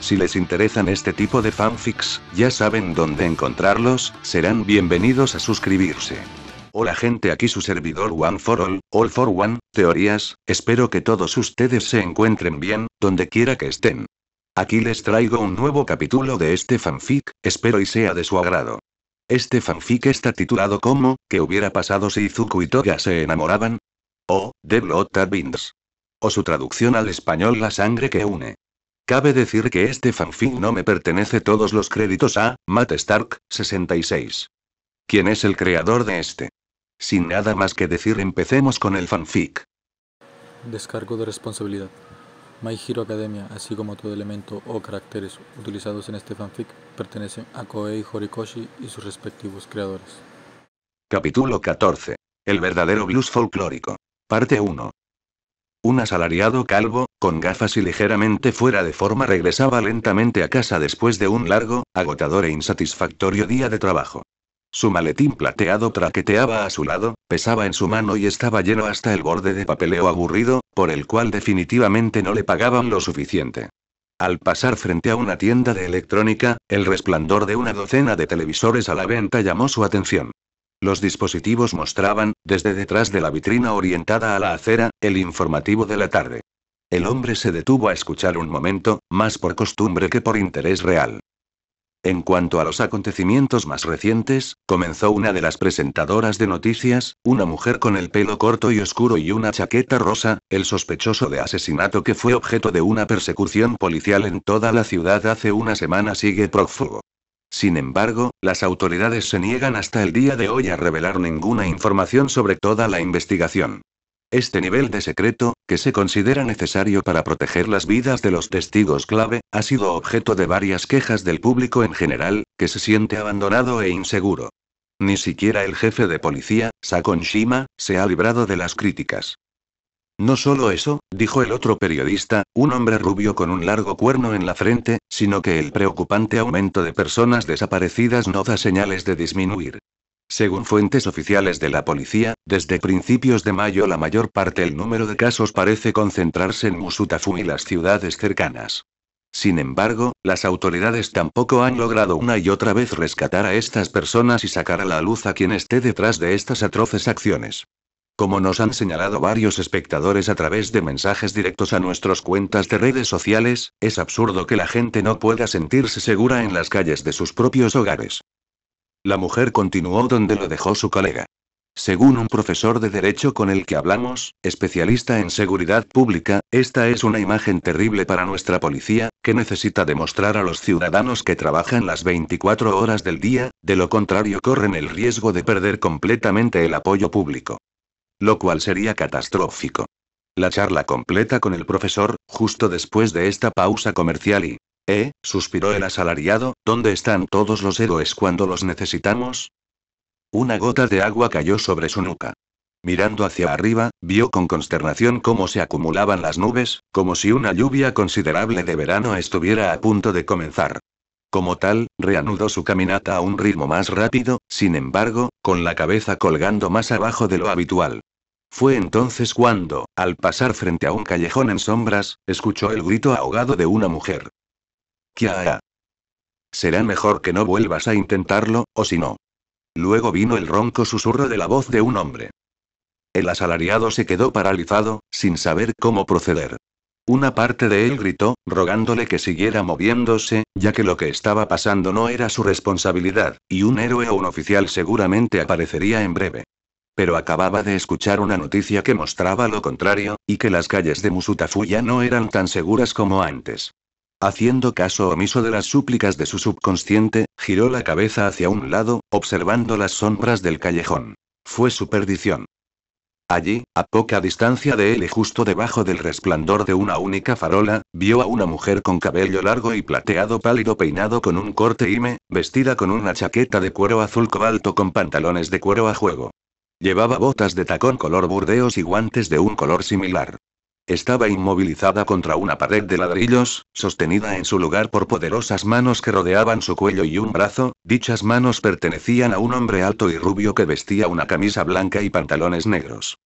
Si les interesan este tipo de fanfics, ya saben dónde encontrarlos, serán bienvenidos a suscribirse. Hola gente, aquí su servidor One for All, All for One, Teorías, espero que todos ustedes se encuentren bien, donde quiera que estén. Aquí les traigo un nuevo capítulo de este fanfic, espero y sea de su agrado. Este fanfic está titulado como, ¿qué hubiera pasado si Izuku y Toga se enamoraban? O, The Blood Binds. O su traducción al español La sangre que une. Cabe decir que este fanfic no me pertenece todos los créditos a Matt Stark, 66. ¿Quién es el creador de este? Sin nada más que decir, empecemos con el fanfic. Descargo de responsabilidad. My Hero Academia, así como todo elemento o caracteres utilizados en este fanfic, pertenecen a Koei Horikoshi y sus respectivos creadores. Capítulo 14. El verdadero blues folclórico. Parte 1. Un asalariado calvo, con gafas y ligeramente fuera de forma regresaba lentamente a casa después de un largo, agotador e insatisfactorio día de trabajo. Su maletín plateado traqueteaba a su lado, pesaba en su mano y estaba lleno hasta el borde de papeleo aburrido, por el cual definitivamente no le pagaban lo suficiente. Al pasar frente a una tienda de electrónica, el resplandor de una docena de televisores a la venta llamó su atención. Los dispositivos mostraban, desde detrás de la vitrina orientada a la acera, el informativo de la tarde. El hombre se detuvo a escuchar un momento, más por costumbre que por interés real. En cuanto a los acontecimientos más recientes, comenzó una de las presentadoras de noticias, una mujer con el pelo corto y oscuro y una chaqueta rosa, el sospechoso de asesinato que fue objeto de una persecución policial en toda la ciudad hace una semana sigue prófugo. Sin embargo, las autoridades se niegan hasta el día de hoy a revelar ninguna información sobre toda la investigación. Este nivel de secreto, que se considera necesario para proteger las vidas de los testigos clave, ha sido objeto de varias quejas del público en general, que se siente abandonado e inseguro. Ni siquiera el jefe de policía, Sakon Shima, se ha librado de las críticas. No solo eso, dijo el otro periodista, un hombre rubio con un largo cuerno en la frente, sino que el preocupante aumento de personas desaparecidas no da señales de disminuir. Según fuentes oficiales de la policía, desde principios de mayo la mayor parte del número de casos parece concentrarse en Musutafu y las ciudades cercanas. Sin embargo, las autoridades tampoco han logrado una y otra vez rescatar a estas personas y sacar a la luz a quien esté detrás de estas atroces acciones. Como nos han señalado varios espectadores a través de mensajes directos a nuestras cuentas de redes sociales, es absurdo que la gente no pueda sentirse segura en las calles de sus propios hogares. La mujer continuó donde lo dejó su colega. Según un profesor de derecho con el que hablamos, especialista en seguridad pública, esta es una imagen terrible para nuestra policía, que necesita demostrar a los ciudadanos que trabajan las 24 horas del día, de lo contrario corren el riesgo de perder completamente el apoyo público. Lo cual sería catastrófico. La charla completa con el profesor, justo después de esta pausa comercial y... Eh, suspiró el asalariado, ¿dónde están todos los héroes cuando los necesitamos? Una gota de agua cayó sobre su nuca. Mirando hacia arriba, vio con consternación cómo se acumulaban las nubes, como si una lluvia considerable de verano estuviera a punto de comenzar. Como tal, reanudó su caminata a un ritmo más rápido, sin embargo, con la cabeza colgando más abajo de lo habitual. Fue entonces cuando, al pasar frente a un callejón en sombras, escuchó el grito ahogado de una mujer. hará? Será mejor que no vuelvas a intentarlo, o si no. Luego vino el ronco susurro de la voz de un hombre. El asalariado se quedó paralizado, sin saber cómo proceder. Una parte de él gritó, rogándole que siguiera moviéndose, ya que lo que estaba pasando no era su responsabilidad, y un héroe o un oficial seguramente aparecería en breve pero acababa de escuchar una noticia que mostraba lo contrario, y que las calles de Musutafu ya no eran tan seguras como antes. Haciendo caso omiso de las súplicas de su subconsciente, giró la cabeza hacia un lado, observando las sombras del callejón. Fue su perdición. Allí, a poca distancia de él y justo debajo del resplandor de una única farola, vio a una mujer con cabello largo y plateado pálido peinado con un corte ime, vestida con una chaqueta de cuero azul cobalto con pantalones de cuero a juego. Llevaba botas de tacón color burdeos y guantes de un color similar. Estaba inmovilizada contra una pared de ladrillos, sostenida en su lugar por poderosas manos que rodeaban su cuello y un brazo, dichas manos pertenecían a un hombre alto y rubio que vestía una camisa blanca y pantalones negros.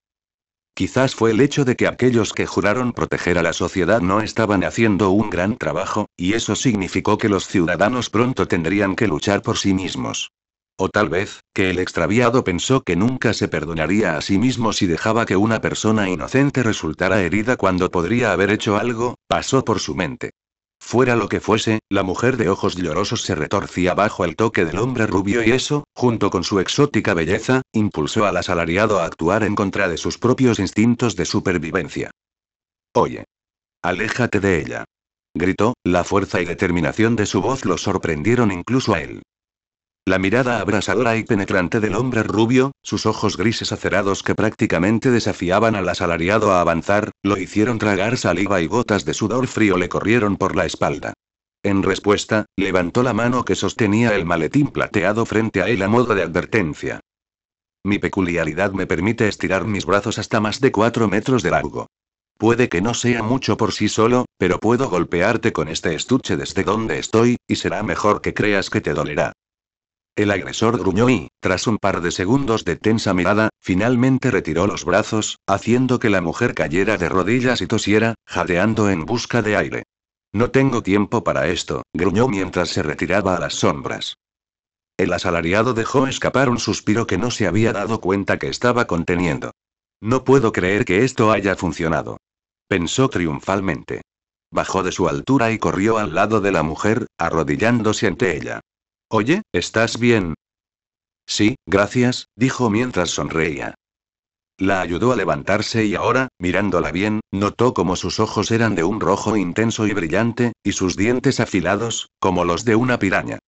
Quizás fue el hecho de que aquellos que juraron proteger a la sociedad no estaban haciendo un gran trabajo, y eso significó que los ciudadanos pronto tendrían que luchar por sí mismos. O tal vez, que el extraviado pensó que nunca se perdonaría a sí mismo si dejaba que una persona inocente resultara herida cuando podría haber hecho algo, pasó por su mente. Fuera lo que fuese, la mujer de ojos llorosos se retorcía bajo el toque del hombre rubio y eso, junto con su exótica belleza, impulsó al asalariado a actuar en contra de sus propios instintos de supervivencia. Oye. Aléjate de ella. Gritó, la fuerza y determinación de su voz lo sorprendieron incluso a él. La mirada abrasadora y penetrante del hombre rubio, sus ojos grises acerados que prácticamente desafiaban al asalariado a avanzar, lo hicieron tragar saliva y gotas de sudor frío le corrieron por la espalda. En respuesta, levantó la mano que sostenía el maletín plateado frente a él a modo de advertencia. Mi peculiaridad me permite estirar mis brazos hasta más de cuatro metros de largo. Puede que no sea mucho por sí solo, pero puedo golpearte con este estuche desde donde estoy, y será mejor que creas que te dolerá. El agresor gruñó y, tras un par de segundos de tensa mirada, finalmente retiró los brazos, haciendo que la mujer cayera de rodillas y tosiera, jadeando en busca de aire. No tengo tiempo para esto, gruñó mientras se retiraba a las sombras. El asalariado dejó escapar un suspiro que no se había dado cuenta que estaba conteniendo. No puedo creer que esto haya funcionado. Pensó triunfalmente. Bajó de su altura y corrió al lado de la mujer, arrodillándose ante ella. Oye, ¿estás bien? Sí, gracias, dijo mientras sonreía. La ayudó a levantarse y ahora, mirándola bien, notó como sus ojos eran de un rojo intenso y brillante, y sus dientes afilados, como los de una piraña.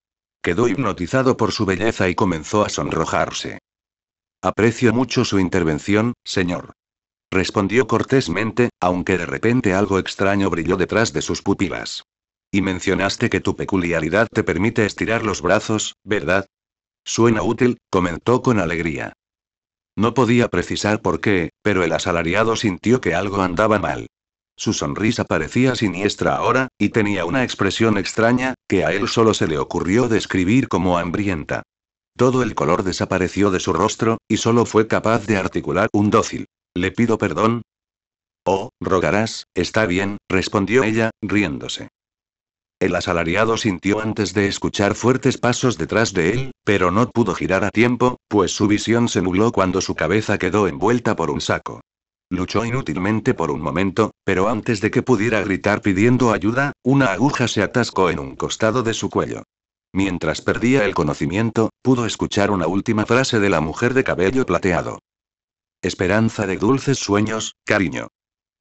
Quedó hipnotizado por su belleza y comenzó a sonrojarse. Aprecio mucho su intervención, señor. Respondió cortésmente, aunque de repente algo extraño brilló detrás de sus pupilas. Y mencionaste que tu peculiaridad te permite estirar los brazos, ¿verdad? Suena útil, comentó con alegría. No podía precisar por qué, pero el asalariado sintió que algo andaba mal. Su sonrisa parecía siniestra ahora, y tenía una expresión extraña, que a él solo se le ocurrió describir como hambrienta. Todo el color desapareció de su rostro, y solo fue capaz de articular un dócil. ¿Le pido perdón? Oh, rogarás, está bien, respondió ella, riéndose. El asalariado sintió antes de escuchar fuertes pasos detrás de él, pero no pudo girar a tiempo, pues su visión se nubló cuando su cabeza quedó envuelta por un saco. Luchó inútilmente por un momento, pero antes de que pudiera gritar pidiendo ayuda, una aguja se atascó en un costado de su cuello. Mientras perdía el conocimiento, pudo escuchar una última frase de la mujer de cabello plateado. Esperanza de dulces sueños, cariño.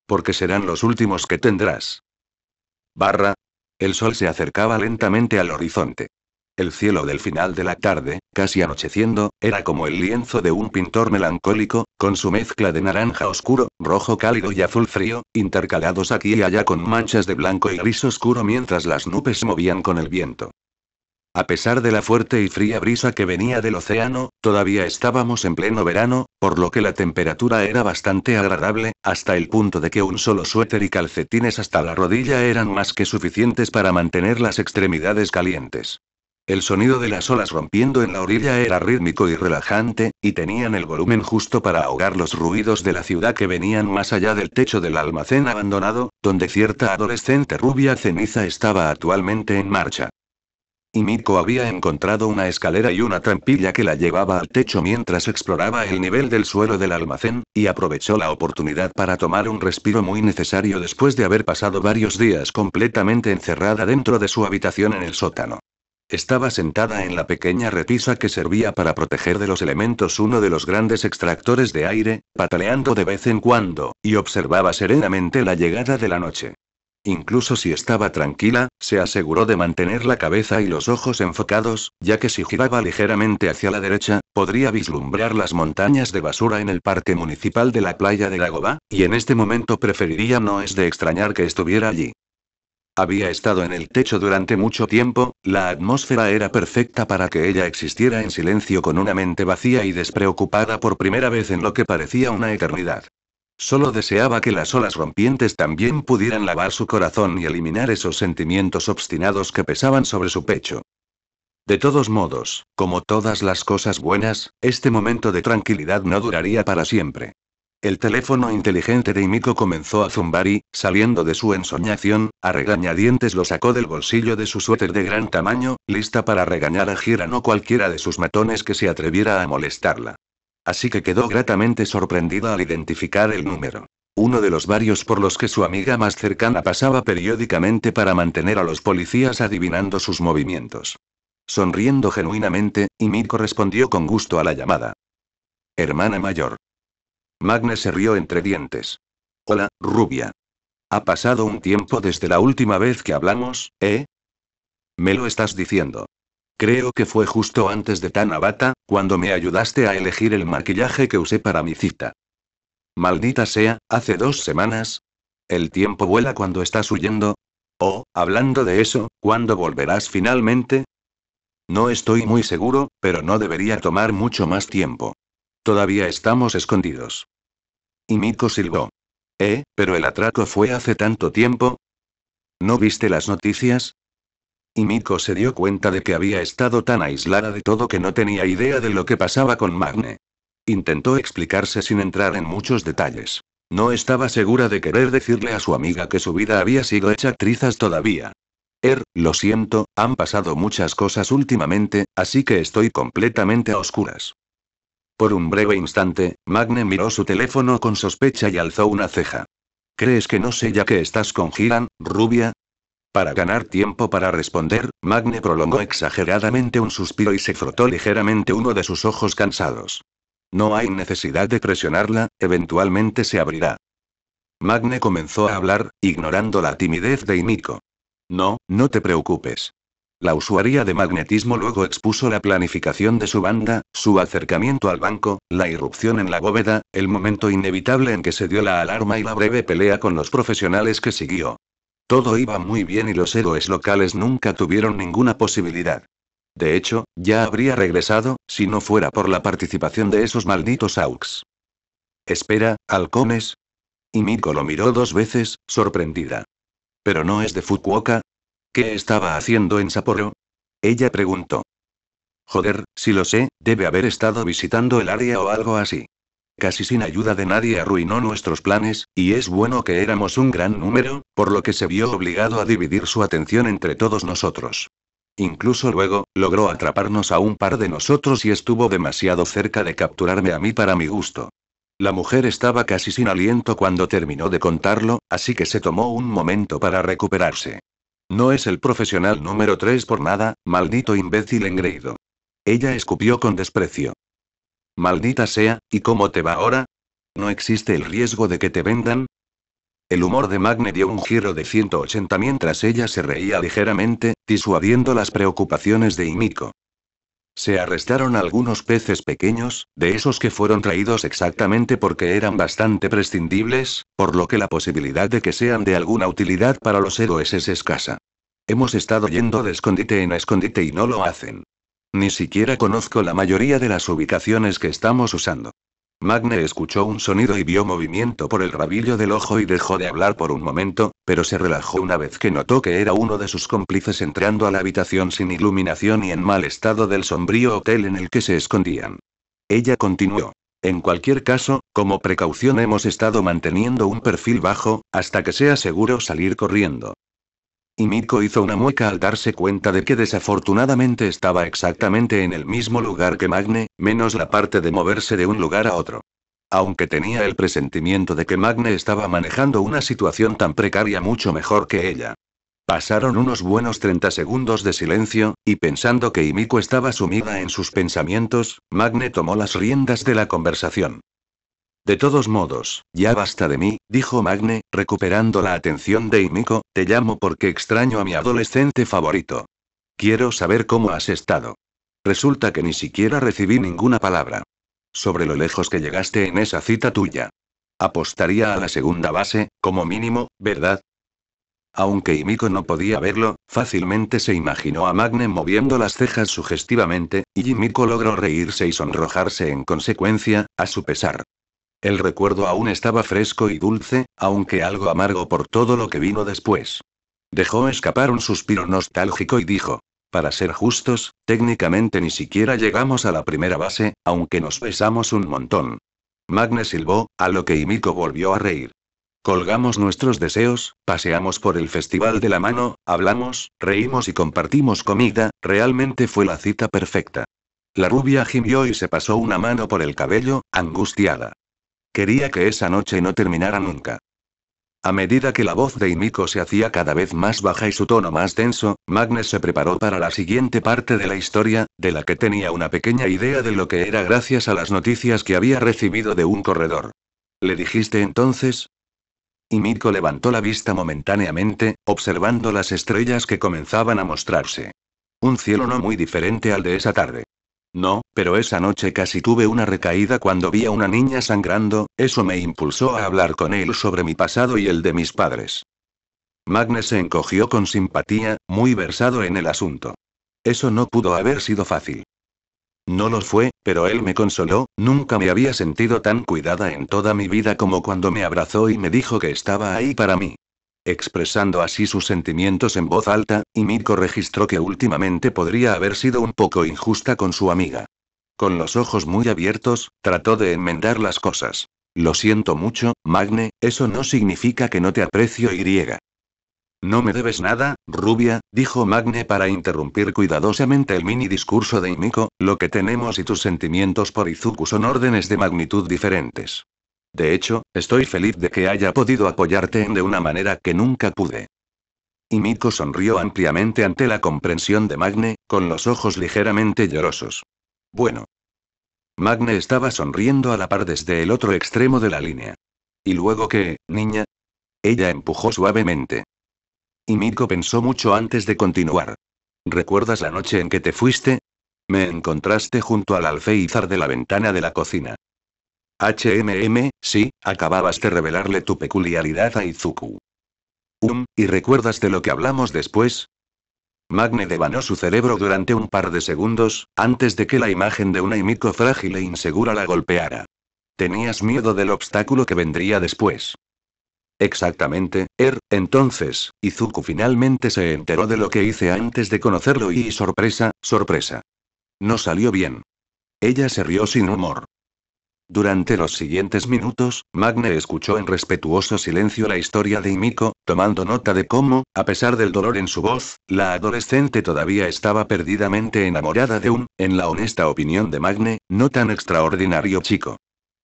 Porque serán los últimos que tendrás. Barra, el sol se acercaba lentamente al horizonte. El cielo del final de la tarde, casi anocheciendo, era como el lienzo de un pintor melancólico, con su mezcla de naranja oscuro, rojo cálido y azul frío, intercalados aquí y allá con manchas de blanco y gris oscuro mientras las nubes movían con el viento. A pesar de la fuerte y fría brisa que venía del océano, todavía estábamos en pleno verano, por lo que la temperatura era bastante agradable, hasta el punto de que un solo suéter y calcetines hasta la rodilla eran más que suficientes para mantener las extremidades calientes. El sonido de las olas rompiendo en la orilla era rítmico y relajante, y tenían el volumen justo para ahogar los ruidos de la ciudad que venían más allá del techo del almacén abandonado, donde cierta adolescente rubia ceniza estaba actualmente en marcha y Miko había encontrado una escalera y una trampilla que la llevaba al techo mientras exploraba el nivel del suelo del almacén, y aprovechó la oportunidad para tomar un respiro muy necesario después de haber pasado varios días completamente encerrada dentro de su habitación en el sótano. Estaba sentada en la pequeña repisa que servía para proteger de los elementos uno de los grandes extractores de aire, pataleando de vez en cuando, y observaba serenamente la llegada de la noche. Incluso si estaba tranquila, se aseguró de mantener la cabeza y los ojos enfocados, ya que si giraba ligeramente hacia la derecha, podría vislumbrar las montañas de basura en el parque municipal de la playa de Lagobá, y en este momento preferiría no es de extrañar que estuviera allí. Había estado en el techo durante mucho tiempo, la atmósfera era perfecta para que ella existiera en silencio con una mente vacía y despreocupada por primera vez en lo que parecía una eternidad. Solo deseaba que las olas rompientes también pudieran lavar su corazón y eliminar esos sentimientos obstinados que pesaban sobre su pecho. De todos modos, como todas las cosas buenas, este momento de tranquilidad no duraría para siempre. El teléfono inteligente de Imiko comenzó a zumbar y, saliendo de su ensoñación, a regañadientes lo sacó del bolsillo de su suéter de gran tamaño, lista para regañar a no cualquiera de sus matones que se atreviera a molestarla. Así que quedó gratamente sorprendida al identificar el número. Uno de los varios por los que su amiga más cercana pasaba periódicamente para mantener a los policías adivinando sus movimientos. Sonriendo genuinamente, Imiko correspondió con gusto a la llamada. Hermana mayor. Magne se rió entre dientes. Hola, rubia. Ha pasado un tiempo desde la última vez que hablamos, ¿eh? Me lo estás diciendo. Creo que fue justo antes de Tanabata, cuando me ayudaste a elegir el maquillaje que usé para mi cita. Maldita sea, hace dos semanas. El tiempo vuela cuando estás huyendo. Oh, hablando de eso, ¿cuándo volverás finalmente? No estoy muy seguro, pero no debería tomar mucho más tiempo. Todavía estamos escondidos. Y Miko silbó. Eh, pero el atraco fue hace tanto tiempo. ¿No viste las noticias? Y Miko se dio cuenta de que había estado tan aislada de todo que no tenía idea de lo que pasaba con Magne. Intentó explicarse sin entrar en muchos detalles. No estaba segura de querer decirle a su amiga que su vida había sido hecha trizas todavía. Er, lo siento, han pasado muchas cosas últimamente, así que estoy completamente a oscuras. Por un breve instante, Magne miró su teléfono con sospecha y alzó una ceja. ¿Crees que no sé ya que estás con Giran, rubia? Para ganar tiempo para responder, Magne prolongó exageradamente un suspiro y se frotó ligeramente uno de sus ojos cansados. No hay necesidad de presionarla, eventualmente se abrirá. Magne comenzó a hablar, ignorando la timidez de Imico. No, no te preocupes. La usuaria de magnetismo luego expuso la planificación de su banda, su acercamiento al banco, la irrupción en la bóveda, el momento inevitable en que se dio la alarma y la breve pelea con los profesionales que siguió. Todo iba muy bien y los héroes locales nunca tuvieron ninguna posibilidad. De hecho, ya habría regresado, si no fuera por la participación de esos malditos AUX. Espera, ¿Alcones? Y Miko lo miró dos veces, sorprendida. ¿Pero no es de Fukuoka? ¿Qué estaba haciendo en Sapporo? Ella preguntó. Joder, si lo sé, debe haber estado visitando el área o algo así casi sin ayuda de nadie arruinó nuestros planes, y es bueno que éramos un gran número, por lo que se vio obligado a dividir su atención entre todos nosotros. Incluso luego, logró atraparnos a un par de nosotros y estuvo demasiado cerca de capturarme a mí para mi gusto. La mujer estaba casi sin aliento cuando terminó de contarlo, así que se tomó un momento para recuperarse. No es el profesional número 3 por nada, maldito imbécil engreído. Ella escupió con desprecio. Maldita sea, ¿y cómo te va ahora? ¿No existe el riesgo de que te vendan? El humor de Magne dio un giro de 180 mientras ella se reía ligeramente, disuadiendo las preocupaciones de Imiko. Se arrestaron algunos peces pequeños, de esos que fueron traídos exactamente porque eran bastante prescindibles, por lo que la posibilidad de que sean de alguna utilidad para los héroes es escasa. Hemos estado yendo de escondite en escondite y no lo hacen. Ni siquiera conozco la mayoría de las ubicaciones que estamos usando. Magne escuchó un sonido y vio movimiento por el rabillo del ojo y dejó de hablar por un momento, pero se relajó una vez que notó que era uno de sus cómplices entrando a la habitación sin iluminación y en mal estado del sombrío hotel en el que se escondían. Ella continuó. En cualquier caso, como precaución hemos estado manteniendo un perfil bajo, hasta que sea seguro salir corriendo. Y Miko hizo una mueca al darse cuenta de que desafortunadamente estaba exactamente en el mismo lugar que Magne, menos la parte de moverse de un lugar a otro. Aunque tenía el presentimiento de que Magne estaba manejando una situación tan precaria mucho mejor que ella. Pasaron unos buenos 30 segundos de silencio, y pensando que Imiko estaba sumida en sus pensamientos, Magne tomó las riendas de la conversación. De todos modos, ya basta de mí, dijo Magne, recuperando la atención de Imiko, te llamo porque extraño a mi adolescente favorito. Quiero saber cómo has estado. Resulta que ni siquiera recibí ninguna palabra. Sobre lo lejos que llegaste en esa cita tuya. Apostaría a la segunda base, como mínimo, ¿verdad? Aunque Imiko no podía verlo, fácilmente se imaginó a Magne moviendo las cejas sugestivamente, y Imiko logró reírse y sonrojarse en consecuencia, a su pesar. El recuerdo aún estaba fresco y dulce, aunque algo amargo por todo lo que vino después. Dejó escapar un suspiro nostálgico y dijo, para ser justos, técnicamente ni siquiera llegamos a la primera base, aunque nos besamos un montón. Magne silbó, a lo que Imiko volvió a reír. Colgamos nuestros deseos, paseamos por el festival de la mano, hablamos, reímos y compartimos comida, realmente fue la cita perfecta. La rubia gimió y se pasó una mano por el cabello, angustiada. Quería que esa noche no terminara nunca. A medida que la voz de Imiko se hacía cada vez más baja y su tono más denso, Magnes se preparó para la siguiente parte de la historia, de la que tenía una pequeña idea de lo que era gracias a las noticias que había recibido de un corredor. ¿Le dijiste entonces? Imiko levantó la vista momentáneamente, observando las estrellas que comenzaban a mostrarse. Un cielo no muy diferente al de esa tarde. No, pero esa noche casi tuve una recaída cuando vi a una niña sangrando, eso me impulsó a hablar con él sobre mi pasado y el de mis padres. Magne se encogió con simpatía, muy versado en el asunto. Eso no pudo haber sido fácil. No lo fue, pero él me consoló, nunca me había sentido tan cuidada en toda mi vida como cuando me abrazó y me dijo que estaba ahí para mí expresando así sus sentimientos en voz alta, y registró que últimamente podría haber sido un poco injusta con su amiga. Con los ojos muy abiertos, trató de enmendar las cosas. Lo siento mucho, Magne, eso no significa que no te aprecio y No me debes nada, rubia, dijo Magne para interrumpir cuidadosamente el mini discurso de Imiko, lo que tenemos y tus sentimientos por Izuku son órdenes de magnitud diferentes. De hecho, estoy feliz de que haya podido apoyarte en de una manera que nunca pude. Y Miko sonrió ampliamente ante la comprensión de Magne, con los ojos ligeramente llorosos. Bueno. Magne estaba sonriendo a la par desde el otro extremo de la línea. ¿Y luego qué, niña? Ella empujó suavemente. Y Miko pensó mucho antes de continuar. ¿Recuerdas la noche en que te fuiste? Me encontraste junto al alféizar de la ventana de la cocina. HMM, sí, acababas de revelarle tu peculiaridad a Izuku. Um, ¿y recuerdas de lo que hablamos después? Magne devanó su cerebro durante un par de segundos, antes de que la imagen de una Imiko frágil e insegura la golpeara. Tenías miedo del obstáculo que vendría después. Exactamente, Er, entonces, Izuku finalmente se enteró de lo que hice antes de conocerlo y sorpresa, sorpresa. No salió bien. Ella se rió sin humor. Durante los siguientes minutos, Magne escuchó en respetuoso silencio la historia de Imiko, tomando nota de cómo, a pesar del dolor en su voz, la adolescente todavía estaba perdidamente enamorada de un, en la honesta opinión de Magne, no tan extraordinario chico.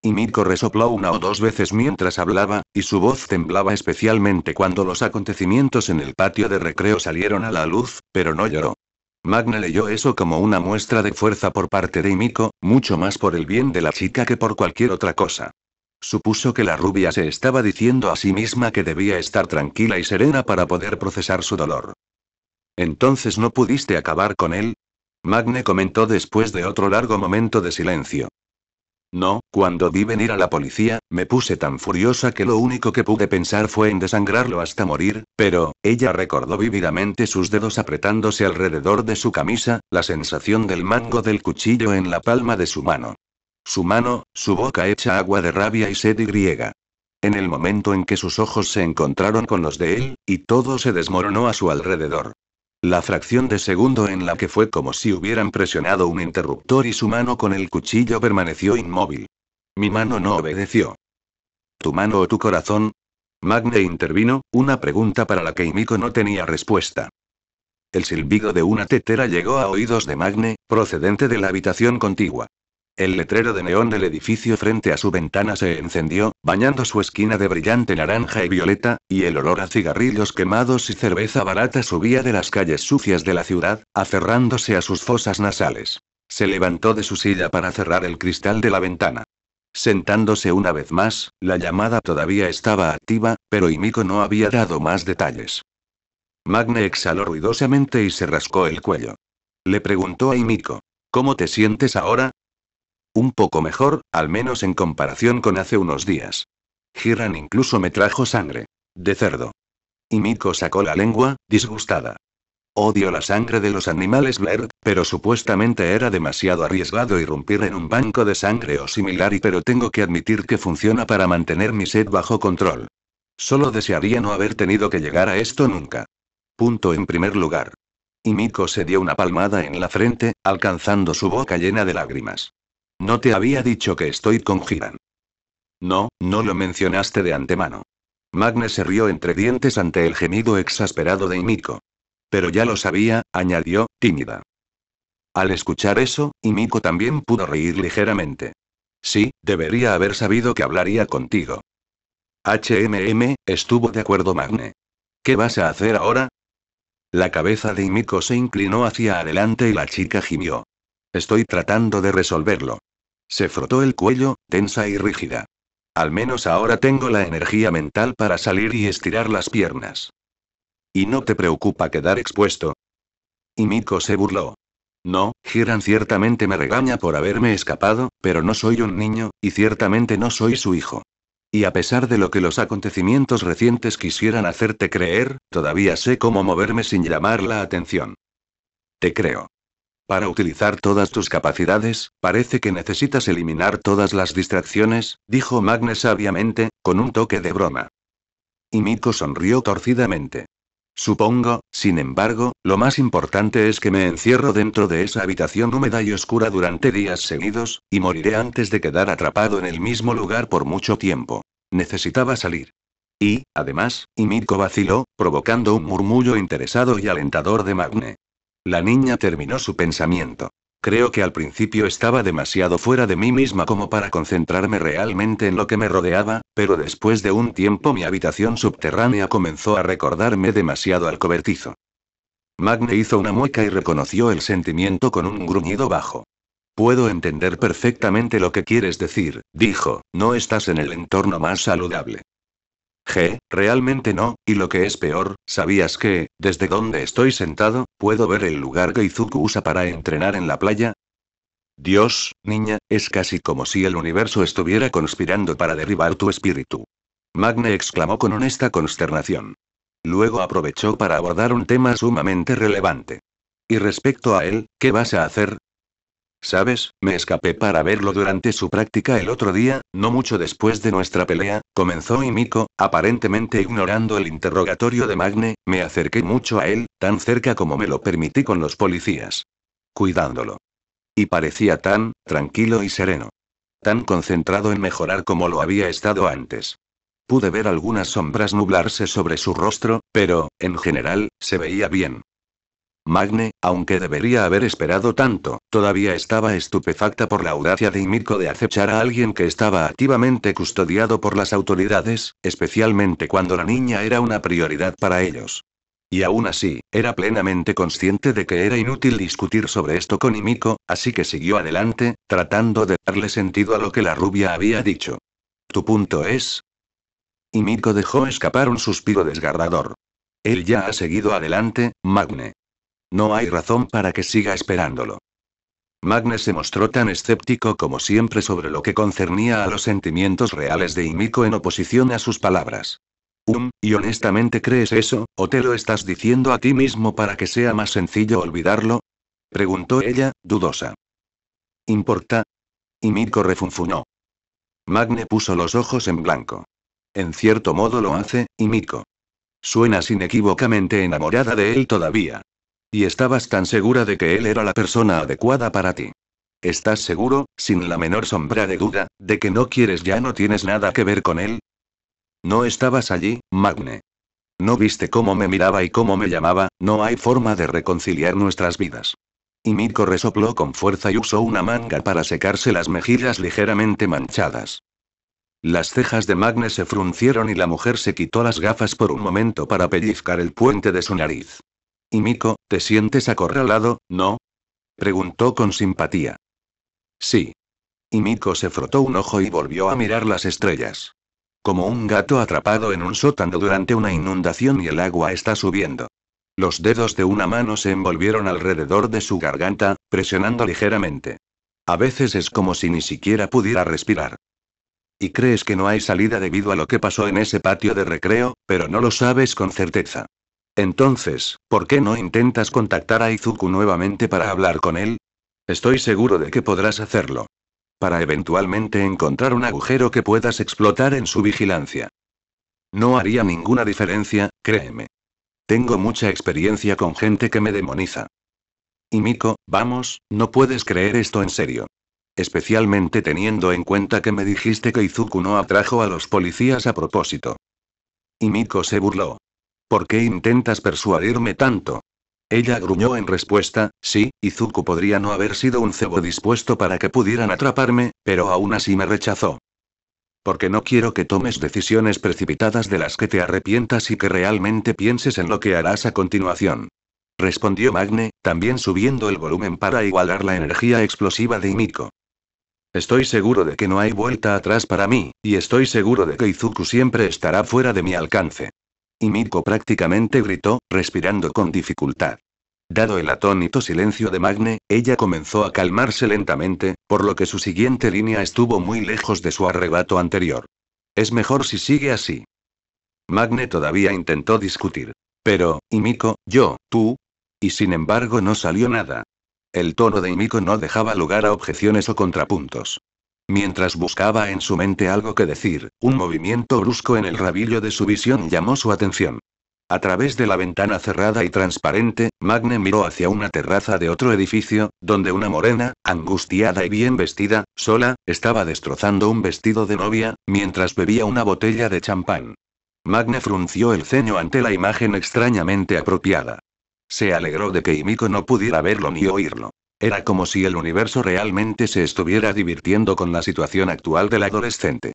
Imiko resopló una o dos veces mientras hablaba, y su voz temblaba especialmente cuando los acontecimientos en el patio de recreo salieron a la luz, pero no lloró. Magne leyó eso como una muestra de fuerza por parte de Imiko, mucho más por el bien de la chica que por cualquier otra cosa. Supuso que la rubia se estaba diciendo a sí misma que debía estar tranquila y serena para poder procesar su dolor. Entonces no pudiste acabar con él, Magne comentó después de otro largo momento de silencio. No, cuando vi venir a la policía, me puse tan furiosa que lo único que pude pensar fue en desangrarlo hasta morir, pero, ella recordó vívidamente sus dedos apretándose alrededor de su camisa, la sensación del mango del cuchillo en la palma de su mano. Su mano, su boca hecha agua de rabia y sed y griega. En el momento en que sus ojos se encontraron con los de él, y todo se desmoronó a su alrededor. La fracción de segundo en la que fue como si hubieran presionado un interruptor y su mano con el cuchillo permaneció inmóvil. Mi mano no obedeció. ¿Tu mano o tu corazón? Magne intervino, una pregunta para la que Imiko no tenía respuesta. El silbido de una tetera llegó a oídos de Magne, procedente de la habitación contigua. El letrero de neón del edificio frente a su ventana se encendió, bañando su esquina de brillante naranja y violeta, y el olor a cigarrillos quemados y cerveza barata subía de las calles sucias de la ciudad, aferrándose a sus fosas nasales. Se levantó de su silla para cerrar el cristal de la ventana. Sentándose una vez más, la llamada todavía estaba activa, pero Imiko no había dado más detalles. Magne exhaló ruidosamente y se rascó el cuello. Le preguntó a Imiko, ¿Cómo te sientes ahora? Un poco mejor, al menos en comparación con hace unos días. Giran incluso me trajo sangre. De cerdo. Y Miko sacó la lengua, disgustada. Odio la sangre de los animales Blair, pero supuestamente era demasiado arriesgado irrumpir en un banco de sangre o similar y pero tengo que admitir que funciona para mantener mi sed bajo control. Solo desearía no haber tenido que llegar a esto nunca. Punto en primer lugar. Y Miko se dio una palmada en la frente, alcanzando su boca llena de lágrimas. No te había dicho que estoy con Giran. No, no lo mencionaste de antemano. Magne se rió entre dientes ante el gemido exasperado de Imiko. Pero ya lo sabía, añadió, tímida. Al escuchar eso, Imiko también pudo reír ligeramente. Sí, debería haber sabido que hablaría contigo. HMM, estuvo de acuerdo Magne. ¿Qué vas a hacer ahora? La cabeza de Imiko se inclinó hacia adelante y la chica gimió. Estoy tratando de resolverlo. Se frotó el cuello, tensa y rígida. Al menos ahora tengo la energía mental para salir y estirar las piernas. ¿Y no te preocupa quedar expuesto? Y Miko se burló. No, Giran ciertamente me regaña por haberme escapado, pero no soy un niño, y ciertamente no soy su hijo. Y a pesar de lo que los acontecimientos recientes quisieran hacerte creer, todavía sé cómo moverme sin llamar la atención. Te creo. Para utilizar todas tus capacidades, parece que necesitas eliminar todas las distracciones, dijo Magne sabiamente, con un toque de broma. Y Miko sonrió torcidamente. Supongo, sin embargo, lo más importante es que me encierro dentro de esa habitación húmeda y oscura durante días seguidos, y moriré antes de quedar atrapado en el mismo lugar por mucho tiempo. Necesitaba salir. Y, además, y vaciló, provocando un murmullo interesado y alentador de Magne. La niña terminó su pensamiento. Creo que al principio estaba demasiado fuera de mí misma como para concentrarme realmente en lo que me rodeaba, pero después de un tiempo mi habitación subterránea comenzó a recordarme demasiado al cobertizo. Magne hizo una mueca y reconoció el sentimiento con un gruñido bajo. Puedo entender perfectamente lo que quieres decir, dijo, no estás en el entorno más saludable realmente no, y lo que es peor, ¿sabías que, desde donde estoy sentado, puedo ver el lugar que Izuku usa para entrenar en la playa? Dios, niña, es casi como si el universo estuviera conspirando para derribar tu espíritu. Magne exclamó con honesta consternación. Luego aprovechó para abordar un tema sumamente relevante. Y respecto a él, ¿qué vas a hacer? Sabes, me escapé para verlo durante su práctica el otro día, no mucho después de nuestra pelea, comenzó y Miko, aparentemente ignorando el interrogatorio de Magne, me acerqué mucho a él, tan cerca como me lo permití con los policías. Cuidándolo. Y parecía tan, tranquilo y sereno. Tan concentrado en mejorar como lo había estado antes. Pude ver algunas sombras nublarse sobre su rostro, pero, en general, se veía bien. Magne, aunque debería haber esperado tanto, todavía estaba estupefacta por la audacia de Imiko de acechar a alguien que estaba activamente custodiado por las autoridades, especialmente cuando la niña era una prioridad para ellos. Y aún así, era plenamente consciente de que era inútil discutir sobre esto con Imiko, así que siguió adelante, tratando de darle sentido a lo que la rubia había dicho. ¿Tu punto es? Imiko dejó escapar un suspiro desgarrador. Él ya ha seguido adelante, Magne. No hay razón para que siga esperándolo. Magne se mostró tan escéptico como siempre sobre lo que concernía a los sentimientos reales de Imiko en oposición a sus palabras. Um, ¿y honestamente crees eso, o te lo estás diciendo a ti mismo para que sea más sencillo olvidarlo? preguntó ella, dudosa. ¿Importa? Imiko refunfunó. Magne puso los ojos en blanco. En cierto modo lo hace, Imiko. Suenas inequívocamente enamorada de él todavía. Y estabas tan segura de que él era la persona adecuada para ti. ¿Estás seguro, sin la menor sombra de duda, de que no quieres ya no tienes nada que ver con él? No estabas allí, Magne. No viste cómo me miraba y cómo me llamaba, no hay forma de reconciliar nuestras vidas. Y Mirko resopló con fuerza y usó una manga para secarse las mejillas ligeramente manchadas. Las cejas de Magne se fruncieron y la mujer se quitó las gafas por un momento para pellizcar el puente de su nariz. Y Miko, ¿te sientes acorralado, no? preguntó con simpatía. Sí. Y Miko se frotó un ojo y volvió a mirar las estrellas. Como un gato atrapado en un sótano durante una inundación y el agua está subiendo. Los dedos de una mano se envolvieron alrededor de su garganta, presionando ligeramente. A veces es como si ni siquiera pudiera respirar. Y crees que no hay salida debido a lo que pasó en ese patio de recreo, pero no lo sabes con certeza. Entonces, ¿por qué no intentas contactar a Izuku nuevamente para hablar con él? Estoy seguro de que podrás hacerlo. Para eventualmente encontrar un agujero que puedas explotar en su vigilancia. No haría ninguna diferencia, créeme. Tengo mucha experiencia con gente que me demoniza. Y Miko, vamos, no puedes creer esto en serio. Especialmente teniendo en cuenta que me dijiste que Izuku no atrajo a los policías a propósito. Y Miko se burló. ¿Por qué intentas persuadirme tanto? Ella gruñó en respuesta, sí, Izuku podría no haber sido un cebo dispuesto para que pudieran atraparme, pero aún así me rechazó. Porque no quiero que tomes decisiones precipitadas de las que te arrepientas y que realmente pienses en lo que harás a continuación. Respondió Magne, también subiendo el volumen para igualar la energía explosiva de Imiko. Estoy seguro de que no hay vuelta atrás para mí, y estoy seguro de que Izuku siempre estará fuera de mi alcance. Y Mirko prácticamente gritó, respirando con dificultad. Dado el atónito silencio de Magne, ella comenzó a calmarse lentamente, por lo que su siguiente línea estuvo muy lejos de su arrebato anterior. Es mejor si sigue así. Magne todavía intentó discutir. Pero, Imiko, yo, tú. Y sin embargo no salió nada. El tono de Imiko no dejaba lugar a objeciones o contrapuntos. Mientras buscaba en su mente algo que decir, un movimiento brusco en el rabillo de su visión llamó su atención. A través de la ventana cerrada y transparente, Magne miró hacia una terraza de otro edificio, donde una morena, angustiada y bien vestida, sola, estaba destrozando un vestido de novia, mientras bebía una botella de champán. Magne frunció el ceño ante la imagen extrañamente apropiada. Se alegró de que Imiko no pudiera verlo ni oírlo. Era como si el universo realmente se estuviera divirtiendo con la situación actual del adolescente.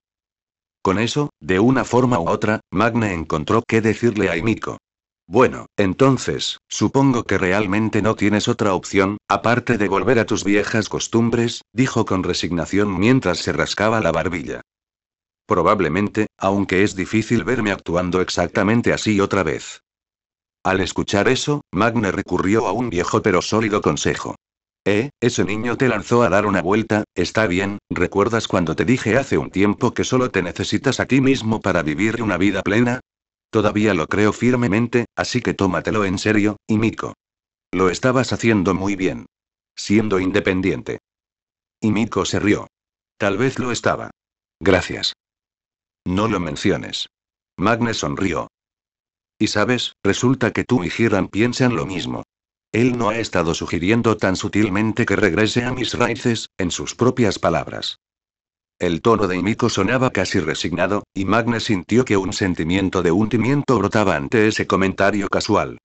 Con eso, de una forma u otra, Magne encontró qué decirle a Imiko. Bueno, entonces, supongo que realmente no tienes otra opción, aparte de volver a tus viejas costumbres, dijo con resignación mientras se rascaba la barbilla. Probablemente, aunque es difícil verme actuando exactamente así otra vez. Al escuchar eso, Magne recurrió a un viejo pero sólido consejo. Eh, ese niño te lanzó a dar una vuelta, está bien, ¿recuerdas cuando te dije hace un tiempo que solo te necesitas a ti mismo para vivir una vida plena? Todavía lo creo firmemente, así que tómatelo en serio, y Miko. Lo estabas haciendo muy bien. Siendo independiente. Y Miko se rió. Tal vez lo estaba. Gracias. No lo menciones. Magne sonrió. Y sabes, resulta que tú y Giran piensan lo mismo. Él no ha estado sugiriendo tan sutilmente que regrese a mis raíces, en sus propias palabras. El tono de Imiko sonaba casi resignado, y Magne sintió que un sentimiento de hundimiento brotaba ante ese comentario casual.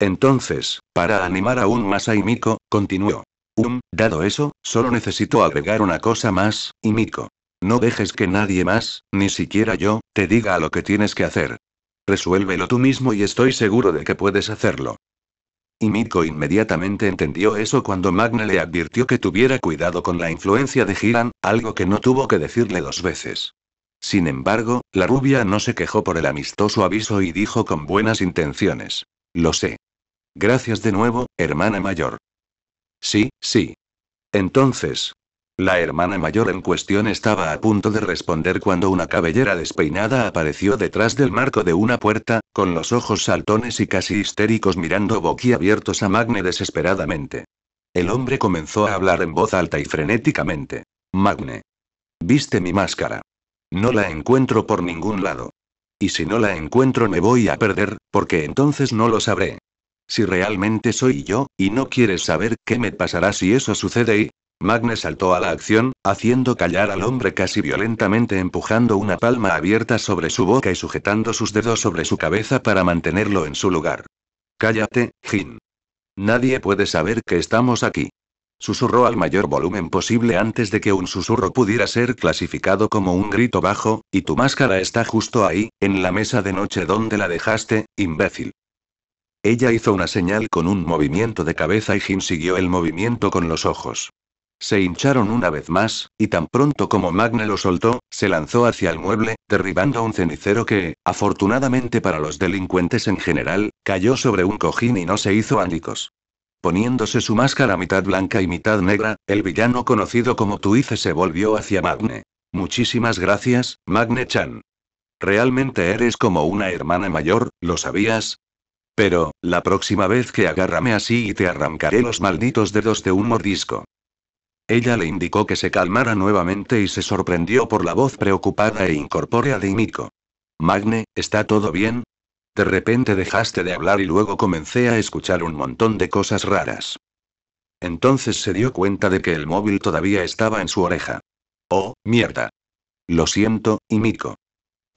Entonces, para animar aún más a Imiko, continuó. Um, dado eso, solo necesito agregar una cosa más, Imiko. No dejes que nadie más, ni siquiera yo, te diga lo que tienes que hacer. Resuélvelo tú mismo y estoy seguro de que puedes hacerlo. Y Mitko inmediatamente entendió eso cuando Magna le advirtió que tuviera cuidado con la influencia de Giran, algo que no tuvo que decirle dos veces. Sin embargo, la rubia no se quejó por el amistoso aviso y dijo con buenas intenciones. Lo sé. Gracias de nuevo, hermana mayor. Sí, sí. Entonces, la hermana mayor en cuestión estaba a punto de responder cuando una cabellera despeinada apareció detrás del marco de una puerta, con los ojos saltones y casi histéricos mirando boquiabiertos a Magne desesperadamente. El hombre comenzó a hablar en voz alta y frenéticamente. Magne. Viste mi máscara. No la encuentro por ningún lado. Y si no la encuentro me voy a perder, porque entonces no lo sabré. Si realmente soy yo, y no quieres saber qué me pasará si eso sucede y, Magne saltó a la acción, haciendo callar al hombre casi violentamente empujando una palma abierta sobre su boca y sujetando sus dedos sobre su cabeza para mantenerlo en su lugar. Cállate, Jin. Nadie puede saber que estamos aquí. Susurró al mayor volumen posible antes de que un susurro pudiera ser clasificado como un grito bajo, y tu máscara está justo ahí, en la mesa de noche donde la dejaste, imbécil. Ella hizo una señal con un movimiento de cabeza y Jin siguió el movimiento con los ojos. Se hincharon una vez más, y tan pronto como Magne lo soltó, se lanzó hacia el mueble, derribando un cenicero que, afortunadamente para los delincuentes en general, cayó sobre un cojín y no se hizo ánicos. Poniéndose su máscara mitad blanca y mitad negra, el villano conocido como Tuice se volvió hacia Magne. Muchísimas gracias, Magne Chan. Realmente eres como una hermana mayor, ¿lo sabías? Pero, la próxima vez que agárrame así y te arrancaré los malditos dedos de un mordisco. Ella le indicó que se calmara nuevamente y se sorprendió por la voz preocupada e incorpórea de Imiko. Magne, ¿está todo bien? De repente dejaste de hablar y luego comencé a escuchar un montón de cosas raras. Entonces se dio cuenta de que el móvil todavía estaba en su oreja. Oh, mierda. Lo siento, Imiko.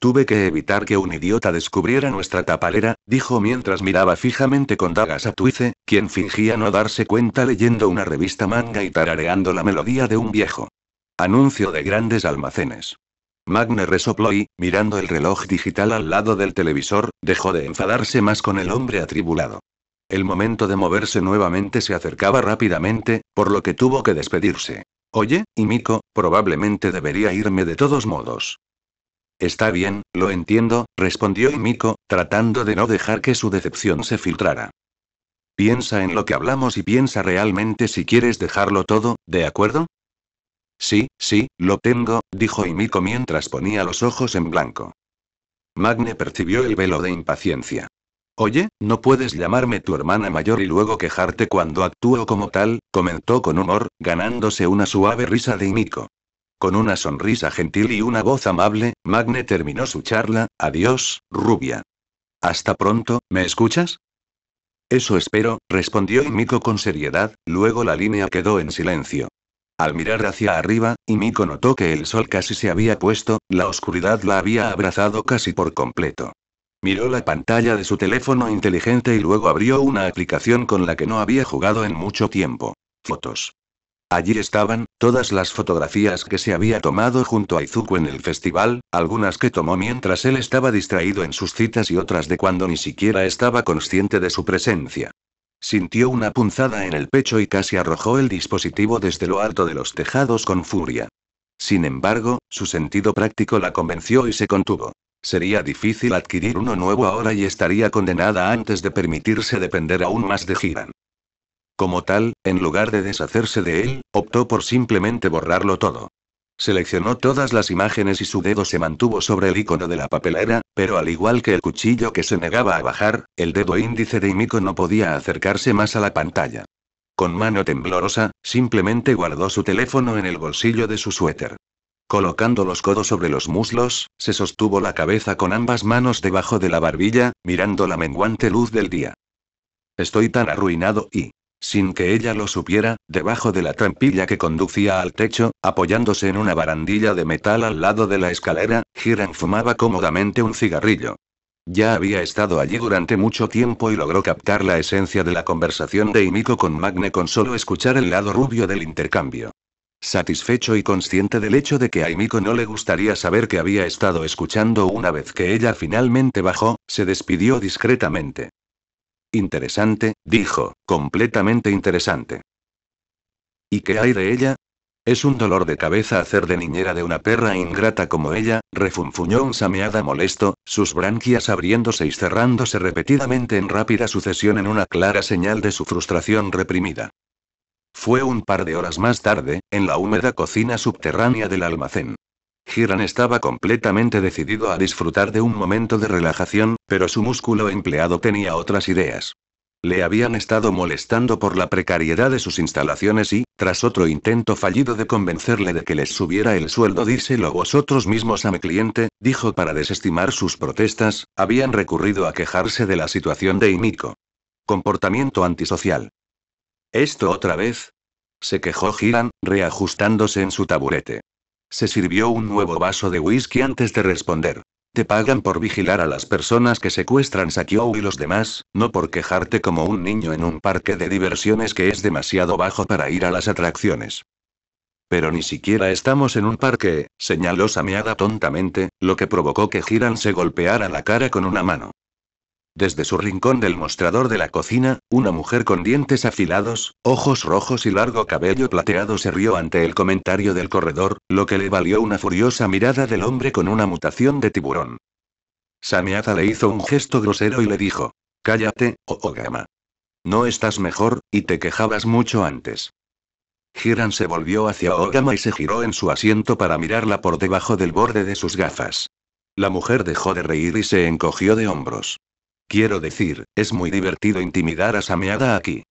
Tuve que evitar que un idiota descubriera nuestra tapalera, dijo mientras miraba fijamente con dagas a Tuice, quien fingía no darse cuenta leyendo una revista manga y tarareando la melodía de un viejo. Anuncio de grandes almacenes. Magne resopló y, mirando el reloj digital al lado del televisor, dejó de enfadarse más con el hombre atribulado. El momento de moverse nuevamente se acercaba rápidamente, por lo que tuvo que despedirse. Oye, y Miko, probablemente debería irme de todos modos. Está bien, lo entiendo, respondió Imiko, tratando de no dejar que su decepción se filtrara. Piensa en lo que hablamos y piensa realmente si quieres dejarlo todo, ¿de acuerdo? Sí, sí, lo tengo, dijo Imiko mientras ponía los ojos en blanco. Magne percibió el velo de impaciencia. Oye, no puedes llamarme tu hermana mayor y luego quejarte cuando actúo como tal, comentó con humor, ganándose una suave risa de Imiko. Con una sonrisa gentil y una voz amable, Magne terminó su charla. Adiós, rubia. Hasta pronto, ¿me escuchas? Eso espero, respondió Miko con seriedad, luego la línea quedó en silencio. Al mirar hacia arriba, Miko notó que el sol casi se había puesto, la oscuridad la había abrazado casi por completo. Miró la pantalla de su teléfono inteligente y luego abrió una aplicación con la que no había jugado en mucho tiempo. Fotos. Allí estaban, todas las fotografías que se había tomado junto a Izuku en el festival, algunas que tomó mientras él estaba distraído en sus citas y otras de cuando ni siquiera estaba consciente de su presencia. Sintió una punzada en el pecho y casi arrojó el dispositivo desde lo alto de los tejados con furia. Sin embargo, su sentido práctico la convenció y se contuvo. Sería difícil adquirir uno nuevo ahora y estaría condenada antes de permitirse depender aún más de Giran. Como tal, en lugar de deshacerse de él, optó por simplemente borrarlo todo. Seleccionó todas las imágenes y su dedo se mantuvo sobre el icono de la papelera, pero al igual que el cuchillo que se negaba a bajar, el dedo índice de Imiko no podía acercarse más a la pantalla. Con mano temblorosa, simplemente guardó su teléfono en el bolsillo de su suéter. Colocando los codos sobre los muslos, se sostuvo la cabeza con ambas manos debajo de la barbilla, mirando la menguante luz del día. Estoy tan arruinado y sin que ella lo supiera, debajo de la trampilla que conducía al techo, apoyándose en una barandilla de metal al lado de la escalera, Hiram fumaba cómodamente un cigarrillo. Ya había estado allí durante mucho tiempo y logró captar la esencia de la conversación de Imiko con Magne con solo escuchar el lado rubio del intercambio. Satisfecho y consciente del hecho de que a Imiko no le gustaría saber que había estado escuchando una vez que ella finalmente bajó, se despidió discretamente. Interesante, dijo, completamente interesante. ¿Y qué hay de ella? Es un dolor de cabeza hacer de niñera de una perra ingrata como ella, refunfuñó un sameada molesto, sus branquias abriéndose y cerrándose repetidamente en rápida sucesión en una clara señal de su frustración reprimida. Fue un par de horas más tarde, en la húmeda cocina subterránea del almacén. Hiran estaba completamente decidido a disfrutar de un momento de relajación, pero su músculo empleado tenía otras ideas. Le habían estado molestando por la precariedad de sus instalaciones y, tras otro intento fallido de convencerle de que les subiera el sueldo, díselo vosotros mismos a mi cliente, dijo para desestimar sus protestas, habían recurrido a quejarse de la situación de Imiko. Comportamiento antisocial. ¿Esto otra vez? Se quejó Giran, reajustándose en su taburete. Se sirvió un nuevo vaso de whisky antes de responder. Te pagan por vigilar a las personas que secuestran Sakyou y los demás, no por quejarte como un niño en un parque de diversiones que es demasiado bajo para ir a las atracciones. Pero ni siquiera estamos en un parque, señaló Samiada tontamente, lo que provocó que Giran se golpeara la cara con una mano. Desde su rincón del mostrador de la cocina, una mujer con dientes afilados, ojos rojos y largo cabello plateado se rió ante el comentario del corredor, lo que le valió una furiosa mirada del hombre con una mutación de tiburón. Samiata le hizo un gesto grosero y le dijo: Cállate, Ogama. No estás mejor, y te quejabas mucho antes. Hiran se volvió hacia Ogama y se giró en su asiento para mirarla por debajo del borde de sus gafas. La mujer dejó de reír y se encogió de hombros. Quiero decir, es muy divertido intimidar a Samiada aquí.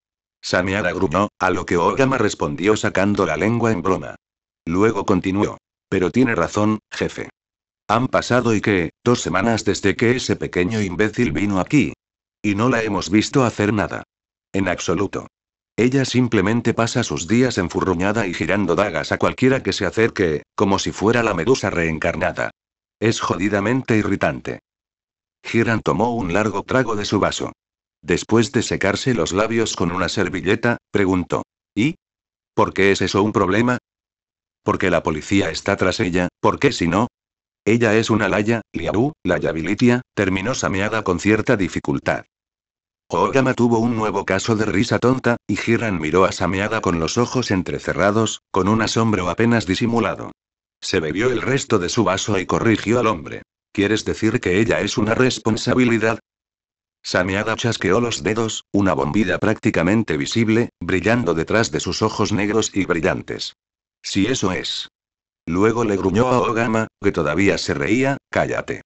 Samiada gruñó, a lo que Ogama respondió sacando la lengua en broma. Luego continuó. Pero tiene razón, jefe. Han pasado y qué, dos semanas desde que ese pequeño imbécil vino aquí. Y no la hemos visto hacer nada. En absoluto. Ella simplemente pasa sus días enfurruñada y girando dagas a cualquiera que se acerque, como si fuera la medusa reencarnada. Es jodidamente irritante. Hiran tomó un largo trago de su vaso. Después de secarse los labios con una servilleta, preguntó. ¿Y? ¿Por qué es eso un problema? Porque la policía está tras ella, ¿por qué si no? Ella es una laya, Liaú, la terminó sameada con cierta dificultad. Ogama tuvo un nuevo caso de risa tonta, y Hiran miró a Sameada con los ojos entrecerrados, con un asombro apenas disimulado. Se bebió el resto de su vaso y corrigió al hombre. ¿Quieres decir que ella es una responsabilidad? Sameada chasqueó los dedos, una bombilla prácticamente visible, brillando detrás de sus ojos negros y brillantes. Si eso es. Luego le gruñó a Ogama, que todavía se reía, cállate.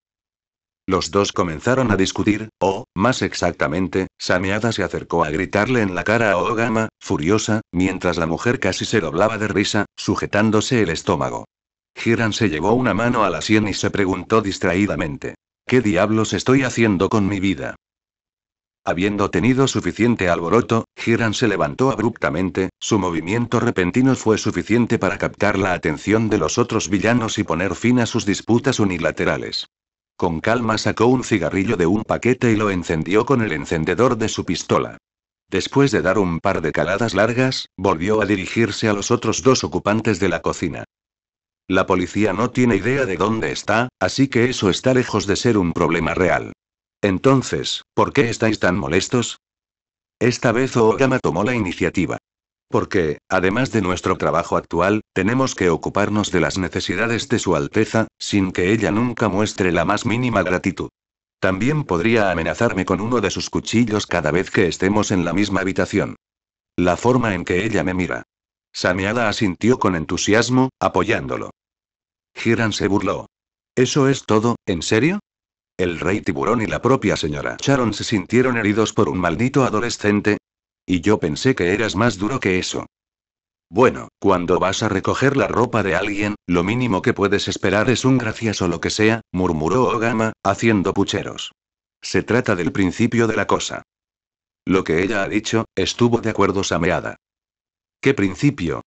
Los dos comenzaron a discutir, o, más exactamente, Samiada se acercó a gritarle en la cara a Ogama, furiosa, mientras la mujer casi se doblaba de risa, sujetándose el estómago. Hiran se llevó una mano a la sien y se preguntó distraídamente. ¿Qué diablos estoy haciendo con mi vida? Habiendo tenido suficiente alboroto, Giran se levantó abruptamente, su movimiento repentino fue suficiente para captar la atención de los otros villanos y poner fin a sus disputas unilaterales. Con calma sacó un cigarrillo de un paquete y lo encendió con el encendedor de su pistola. Después de dar un par de caladas largas, volvió a dirigirse a los otros dos ocupantes de la cocina. La policía no tiene idea de dónde está, así que eso está lejos de ser un problema real. Entonces, ¿por qué estáis tan molestos? Esta vez Ogama tomó la iniciativa. Porque, además de nuestro trabajo actual, tenemos que ocuparnos de las necesidades de Su Alteza, sin que ella nunca muestre la más mínima gratitud. También podría amenazarme con uno de sus cuchillos cada vez que estemos en la misma habitación. La forma en que ella me mira, Sameada asintió con entusiasmo, apoyándolo. Hiran se burló. ¿Eso es todo, en serio? El rey tiburón y la propia señora Charon se sintieron heridos por un maldito adolescente. Y yo pensé que eras más duro que eso. Bueno, cuando vas a recoger la ropa de alguien, lo mínimo que puedes esperar es un gracias o lo que sea, murmuró Ogama, haciendo pucheros. Se trata del principio de la cosa. Lo que ella ha dicho, estuvo de acuerdo Sameada. ¿Qué principio?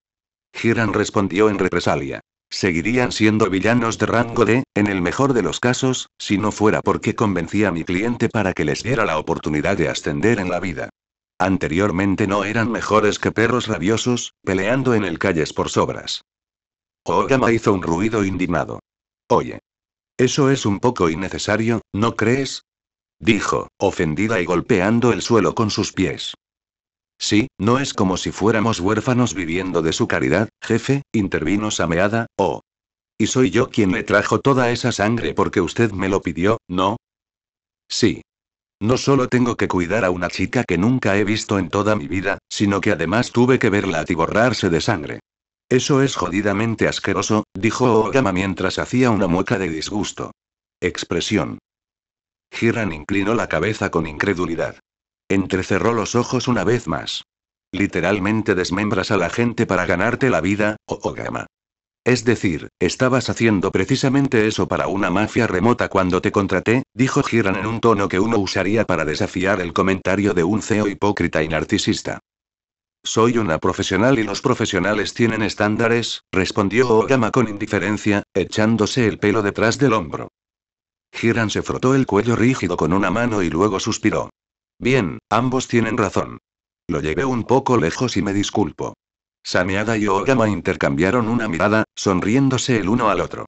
Hiran respondió en represalia. Seguirían siendo villanos de rango D, en el mejor de los casos, si no fuera porque convencí a mi cliente para que les diera la oportunidad de ascender en la vida. Anteriormente no eran mejores que perros rabiosos, peleando en el calles por sobras. Ogama hizo un ruido indignado. Oye. Eso es un poco innecesario, ¿no crees? Dijo, ofendida y golpeando el suelo con sus pies. Sí, no es como si fuéramos huérfanos viviendo de su caridad, jefe, intervino Sameada, oh. Y soy yo quien le trajo toda esa sangre porque usted me lo pidió, ¿no? Sí. No solo tengo que cuidar a una chica que nunca he visto en toda mi vida, sino que además tuve que verla atiborrarse de sangre. Eso es jodidamente asqueroso, dijo Ogama mientras hacía una mueca de disgusto. Expresión. Hiran inclinó la cabeza con incredulidad. Entrecerró los ojos una vez más. Literalmente desmembras a la gente para ganarte la vida, Ogama. Es decir, estabas haciendo precisamente eso para una mafia remota cuando te contraté, dijo Giran en un tono que uno usaría para desafiar el comentario de un CEO hipócrita y narcisista. Soy una profesional y los profesionales tienen estándares, respondió Ogama con indiferencia, echándose el pelo detrás del hombro. Giran se frotó el cuello rígido con una mano y luego suspiró. Bien, ambos tienen razón. Lo llevé un poco lejos y me disculpo. Samiada y Ogama intercambiaron una mirada, sonriéndose el uno al otro.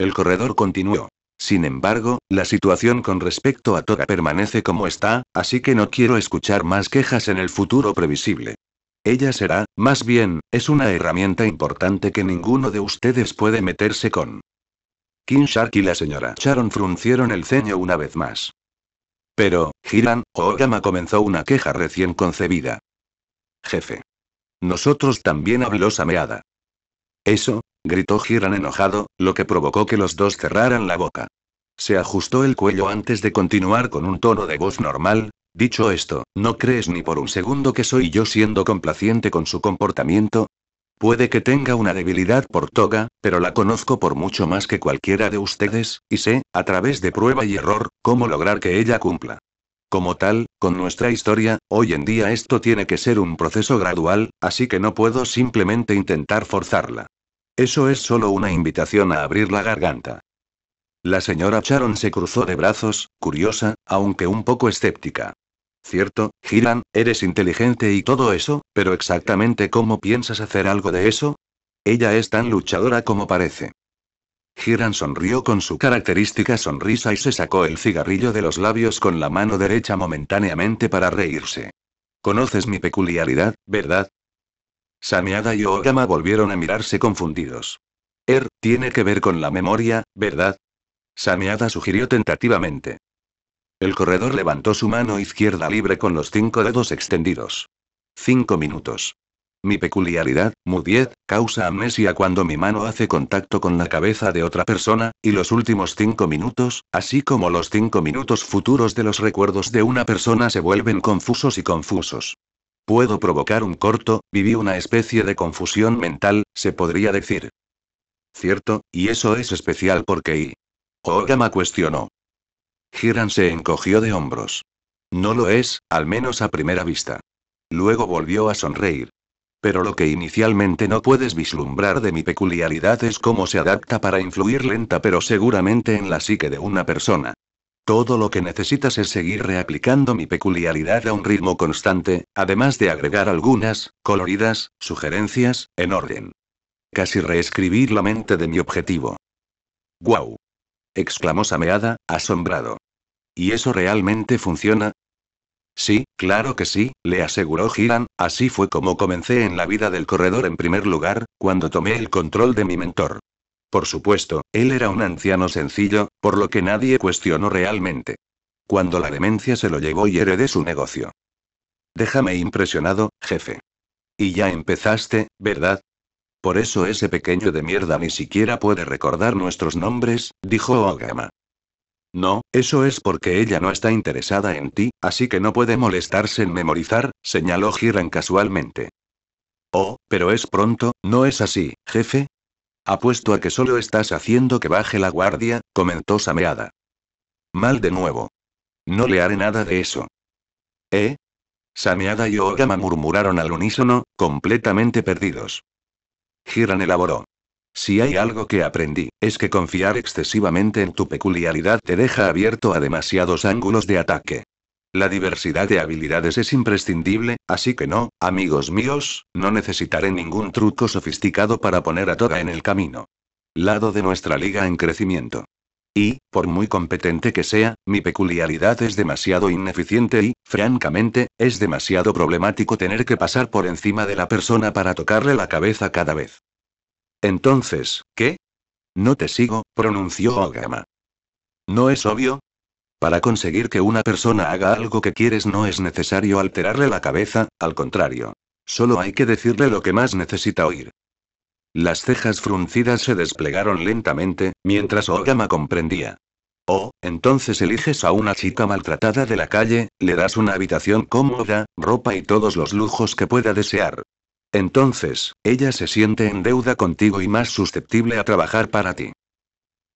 El corredor continuó. Sin embargo, la situación con respecto a Toga permanece como está, así que no quiero escuchar más quejas en el futuro previsible. Ella será, más bien, es una herramienta importante que ninguno de ustedes puede meterse con. King Shark y la señora Sharon fruncieron el ceño una vez más. Pero, Hiran, Ogama comenzó una queja recién concebida. Jefe. Nosotros también habló Sameada. Eso, gritó Giran enojado, lo que provocó que los dos cerraran la boca. Se ajustó el cuello antes de continuar con un tono de voz normal. Dicho esto, ¿no crees ni por un segundo que soy yo siendo complaciente con su comportamiento? Puede que tenga una debilidad por Toga, pero la conozco por mucho más que cualquiera de ustedes, y sé, a través de prueba y error, cómo lograr que ella cumpla. Como tal, con nuestra historia, hoy en día esto tiene que ser un proceso gradual, así que no puedo simplemente intentar forzarla. Eso es solo una invitación a abrir la garganta. La señora Sharon se cruzó de brazos, curiosa, aunque un poco escéptica. Cierto, Giran, eres inteligente y todo eso, pero exactamente cómo piensas hacer algo de eso? Ella es tan luchadora como parece. Giran sonrió con su característica sonrisa y se sacó el cigarrillo de los labios con la mano derecha momentáneamente para reírse. Conoces mi peculiaridad, ¿verdad? Samiada y Ogama volvieron a mirarse confundidos. Er, tiene que ver con la memoria, ¿verdad? Samiada sugirió tentativamente. El corredor levantó su mano izquierda libre con los cinco dedos extendidos. Cinco minutos. Mi peculiaridad, mudiez, causa amnesia cuando mi mano hace contacto con la cabeza de otra persona, y los últimos cinco minutos, así como los cinco minutos futuros de los recuerdos de una persona se vuelven confusos y confusos. Puedo provocar un corto, viví una especie de confusión mental, se podría decir. Cierto, y eso es especial porque y. Ogama cuestionó. Hiran se encogió de hombros. No lo es, al menos a primera vista. Luego volvió a sonreír. Pero lo que inicialmente no puedes vislumbrar de mi peculiaridad es cómo se adapta para influir lenta pero seguramente en la psique de una persona. Todo lo que necesitas es seguir reaplicando mi peculiaridad a un ritmo constante, además de agregar algunas, coloridas, sugerencias, en orden. Casi reescribir la mente de mi objetivo. ¡Guau! exclamó Sameada, asombrado. ¿Y eso realmente funciona? Sí, claro que sí, le aseguró Hiran, así fue como comencé en la vida del corredor en primer lugar, cuando tomé el control de mi mentor. Por supuesto, él era un anciano sencillo, por lo que nadie cuestionó realmente. Cuando la demencia se lo llevó y heredé su negocio. Déjame impresionado, jefe. Y ya empezaste, ¿verdad? Por eso ese pequeño de mierda ni siquiera puede recordar nuestros nombres, dijo Ogama. No, eso es porque ella no está interesada en ti, así que no puede molestarse en memorizar, señaló Hiran casualmente. Oh, pero es pronto, ¿no es así, jefe? Apuesto a que solo estás haciendo que baje la guardia, comentó Sameada. Mal de nuevo. No le haré nada de eso. ¿Eh? Sameada y Ogama murmuraron al unísono, completamente perdidos. Giran elaboró. Si hay algo que aprendí, es que confiar excesivamente en tu peculiaridad te deja abierto a demasiados ángulos de ataque. La diversidad de habilidades es imprescindible, así que no, amigos míos, no necesitaré ningún truco sofisticado para poner a toda en el camino. Lado de nuestra liga en crecimiento. Y, por muy competente que sea, mi peculiaridad es demasiado ineficiente y, francamente, es demasiado problemático tener que pasar por encima de la persona para tocarle la cabeza cada vez. Entonces, ¿qué? No te sigo, pronunció Ogama. ¿No es obvio? Para conseguir que una persona haga algo que quieres no es necesario alterarle la cabeza, al contrario. Solo hay que decirle lo que más necesita oír. Las cejas fruncidas se desplegaron lentamente, mientras Ogama comprendía. Oh, entonces eliges a una chica maltratada de la calle, le das una habitación cómoda, ropa y todos los lujos que pueda desear. Entonces, ella se siente en deuda contigo y más susceptible a trabajar para ti.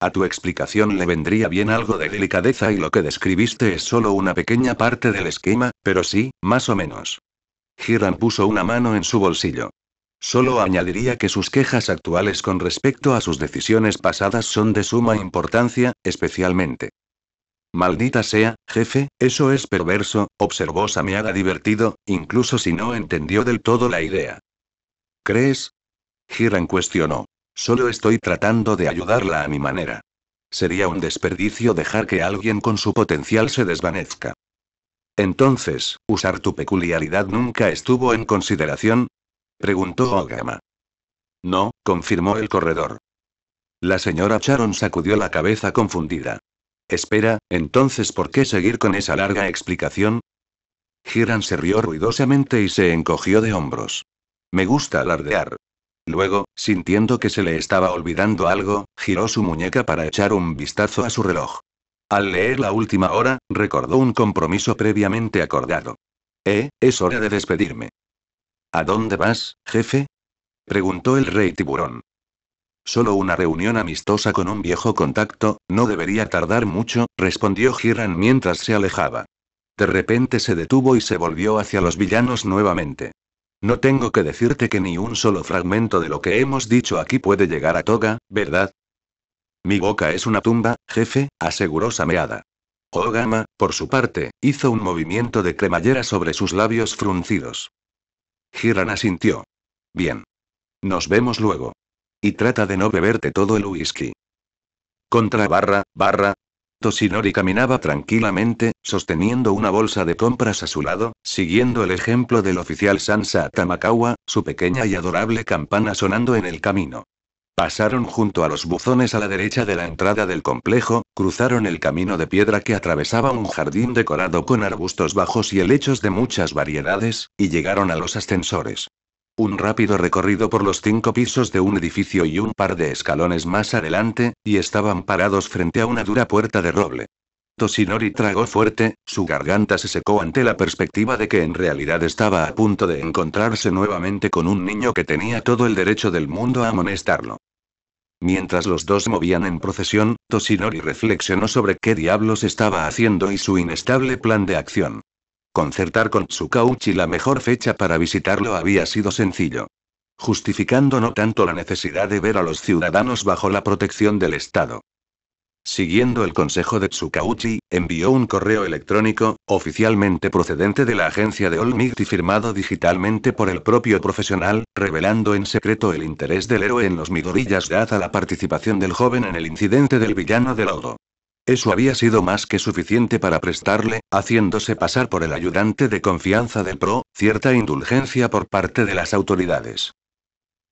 A tu explicación le vendría bien algo de delicadeza y lo que describiste es solo una pequeña parte del esquema, pero sí, más o menos. Giran puso una mano en su bolsillo. Solo añadiría que sus quejas actuales con respecto a sus decisiones pasadas son de suma importancia, especialmente. Maldita sea, jefe, eso es perverso, observó Samiaga divertido, incluso si no entendió del todo la idea. ¿Crees? Hiran cuestionó. Solo estoy tratando de ayudarla a mi manera. Sería un desperdicio dejar que alguien con su potencial se desvanezca. Entonces, usar tu peculiaridad nunca estuvo en consideración, preguntó Ogama. No, confirmó el corredor. La señora Charon sacudió la cabeza confundida. Espera, entonces, ¿por qué seguir con esa larga explicación? Hiran se rió ruidosamente y se encogió de hombros. Me gusta alardear. Luego, sintiendo que se le estaba olvidando algo, giró su muñeca para echar un vistazo a su reloj. Al leer la última hora, recordó un compromiso previamente acordado. Eh, es hora de despedirme. ¿A dónde vas, jefe? preguntó el rey tiburón. Solo una reunión amistosa con un viejo contacto, no debería tardar mucho, respondió Giran mientras se alejaba. De repente se detuvo y se volvió hacia los villanos nuevamente. No tengo que decirte que ni un solo fragmento de lo que hemos dicho aquí puede llegar a Toga, ¿verdad? Mi boca es una tumba, jefe, aseguró Sameada. Ogama, por su parte, hizo un movimiento de cremallera sobre sus labios fruncidos. Giran asintió. Bien. Nos vemos luego. Y trata de no beberte todo el whisky. Contra barra, barra. Toshinori caminaba tranquilamente, sosteniendo una bolsa de compras a su lado, siguiendo el ejemplo del oficial Sansa Tamakawa, su pequeña y adorable campana sonando en el camino. Pasaron junto a los buzones a la derecha de la entrada del complejo, cruzaron el camino de piedra que atravesaba un jardín decorado con arbustos bajos y helechos de muchas variedades, y llegaron a los ascensores. Un rápido recorrido por los cinco pisos de un edificio y un par de escalones más adelante, y estaban parados frente a una dura puerta de roble. Tosinori tragó fuerte, su garganta se secó ante la perspectiva de que en realidad estaba a punto de encontrarse nuevamente con un niño que tenía todo el derecho del mundo a amonestarlo. Mientras los dos movían en procesión, Toshinori reflexionó sobre qué diablos estaba haciendo y su inestable plan de acción. Concertar con Tsukauchi la mejor fecha para visitarlo había sido sencillo. Justificando no tanto la necesidad de ver a los ciudadanos bajo la protección del Estado, Siguiendo el consejo de Tsukauchi, envió un correo electrónico, oficialmente procedente de la agencia de All y firmado digitalmente por el propio profesional, revelando en secreto el interés del héroe en los Midorillas gracias a la participación del joven en el incidente del villano de lodo. Eso había sido más que suficiente para prestarle, haciéndose pasar por el ayudante de confianza del PRO, cierta indulgencia por parte de las autoridades.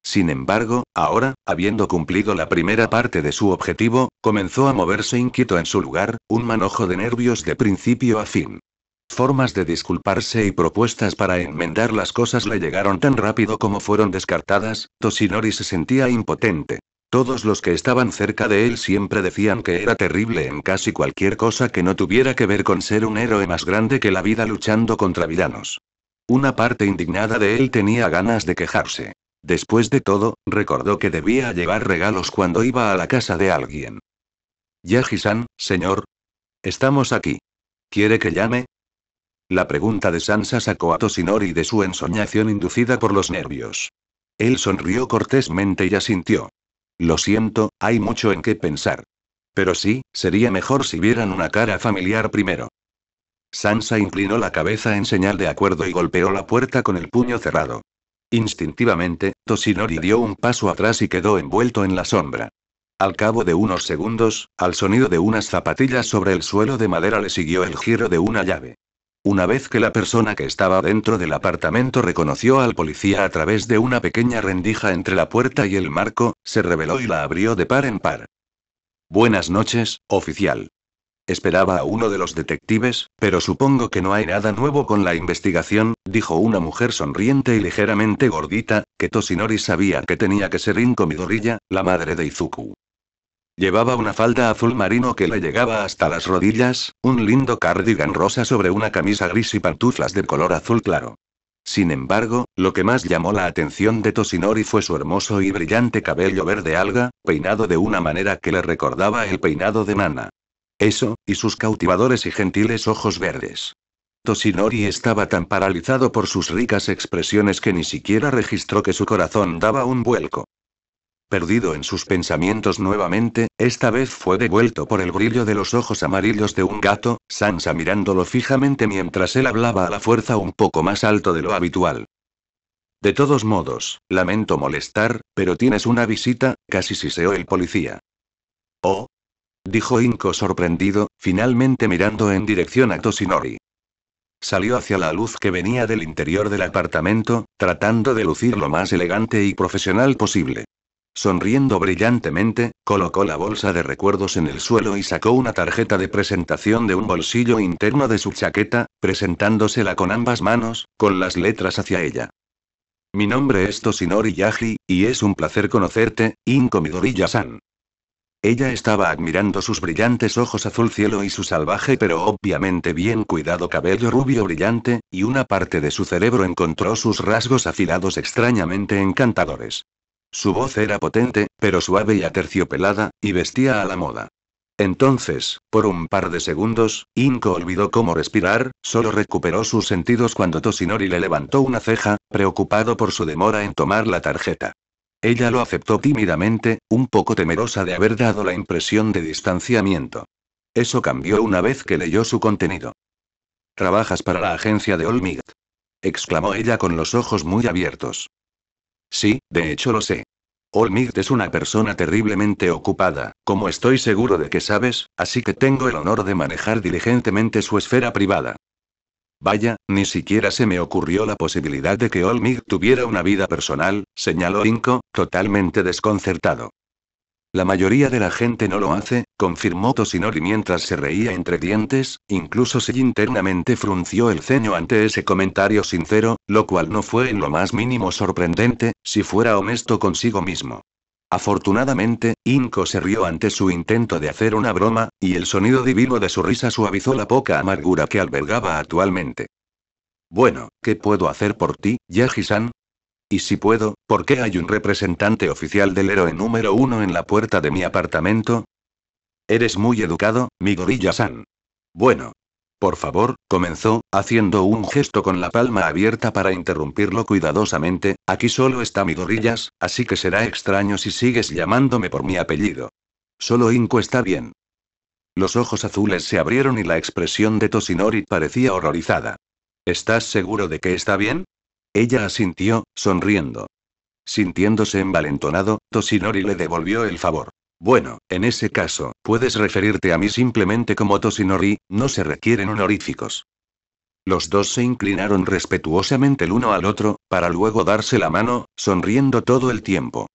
Sin embargo, ahora, habiendo cumplido la primera parte de su objetivo, comenzó a moverse inquieto en su lugar, un manojo de nervios de principio a fin. Formas de disculparse y propuestas para enmendar las cosas le llegaron tan rápido como fueron descartadas, Toshinori se sentía impotente. Todos los que estaban cerca de él siempre decían que era terrible en casi cualquier cosa que no tuviera que ver con ser un héroe más grande que la vida luchando contra villanos. Una parte indignada de él tenía ganas de quejarse. Después de todo, recordó que debía llevar regalos cuando iba a la casa de alguien. Yaji-san, señor. Estamos aquí. ¿Quiere que llame? La pregunta de Sansa sacó a Toshinori de su ensoñación inducida por los nervios. Él sonrió cortésmente y asintió. Lo siento, hay mucho en qué pensar. Pero sí, sería mejor si vieran una cara familiar primero. Sansa inclinó la cabeza en señal de acuerdo y golpeó la puerta con el puño cerrado. Instintivamente, Tosinori dio un paso atrás y quedó envuelto en la sombra. Al cabo de unos segundos, al sonido de unas zapatillas sobre el suelo de madera le siguió el giro de una llave. Una vez que la persona que estaba dentro del apartamento reconoció al policía a través de una pequeña rendija entre la puerta y el marco, se reveló y la abrió de par en par. Buenas noches, oficial. Esperaba a uno de los detectives, pero supongo que no hay nada nuevo con la investigación, dijo una mujer sonriente y ligeramente gordita, que Tosinori sabía que tenía que ser Incomidorilla, la madre de Izuku. Llevaba una falda azul marino que le llegaba hasta las rodillas, un lindo cardigan rosa sobre una camisa gris y pantuflas de color azul claro. Sin embargo, lo que más llamó la atención de Tosinori fue su hermoso y brillante cabello verde alga, peinado de una manera que le recordaba el peinado de Nana. Eso, y sus cautivadores y gentiles ojos verdes. Tosinori estaba tan paralizado por sus ricas expresiones que ni siquiera registró que su corazón daba un vuelco. Perdido en sus pensamientos nuevamente, esta vez fue devuelto por el brillo de los ojos amarillos de un gato, Sansa mirándolo fijamente mientras él hablaba a la fuerza un poco más alto de lo habitual. De todos modos, lamento molestar, pero tienes una visita, casi si o el policía. Oh, dijo Inko sorprendido, finalmente mirando en dirección a Toshinori. Salió hacia la luz que venía del interior del apartamento, tratando de lucir lo más elegante y profesional posible. Sonriendo brillantemente, colocó la bolsa de recuerdos en el suelo y sacó una tarjeta de presentación de un bolsillo interno de su chaqueta, presentándosela con ambas manos, con las letras hacia ella. Mi nombre es Toshinori Yagi, y es un placer conocerte, Inko Midoriya-san. Ella estaba admirando sus brillantes ojos azul cielo y su salvaje pero obviamente bien cuidado cabello rubio brillante, y una parte de su cerebro encontró sus rasgos afilados extrañamente encantadores. Su voz era potente, pero suave y aterciopelada, y vestía a la moda. Entonces, por un par de segundos, Inko olvidó cómo respirar, solo recuperó sus sentidos cuando Tosinori le levantó una ceja, preocupado por su demora en tomar la tarjeta. Ella lo aceptó tímidamente, un poco temerosa de haber dado la impresión de distanciamiento. Eso cambió una vez que leyó su contenido. Trabajas para la agencia de Olmigd? exclamó ella con los ojos muy abiertos. Sí, de hecho lo sé. Olmigt es una persona terriblemente ocupada, como estoy seguro de que sabes, así que tengo el honor de manejar diligentemente su esfera privada. Vaya, ni siquiera se me ocurrió la posibilidad de que Olmig tuviera una vida personal, señaló Inko, totalmente desconcertado. La mayoría de la gente no lo hace, confirmó Tosinori mientras se reía entre dientes, incluso si internamente frunció el ceño ante ese comentario sincero, lo cual no fue en lo más mínimo sorprendente, si fuera honesto consigo mismo. Afortunadamente, Inko se rió ante su intento de hacer una broma, y el sonido divino de su risa suavizó la poca amargura que albergaba actualmente. Bueno, ¿qué puedo hacer por ti, Yaji-san? Y si puedo, ¿por qué hay un representante oficial del héroe número uno en la puerta de mi apartamento? Eres muy educado, mi gorilla-san. Bueno, por favor, comenzó, haciendo un gesto con la palma abierta para interrumpirlo cuidadosamente, aquí solo está mi gorillas, así que será extraño si sigues llamándome por mi apellido. Solo Inco está bien. Los ojos azules se abrieron y la expresión de Tosinori parecía horrorizada. ¿Estás seguro de que está bien? Ella asintió, sonriendo. Sintiéndose envalentonado, Tosinori le devolvió el favor. Bueno, en ese caso, puedes referirte a mí simplemente como Tosinori. no se requieren honoríficos. Los dos se inclinaron respetuosamente el uno al otro, para luego darse la mano, sonriendo todo el tiempo.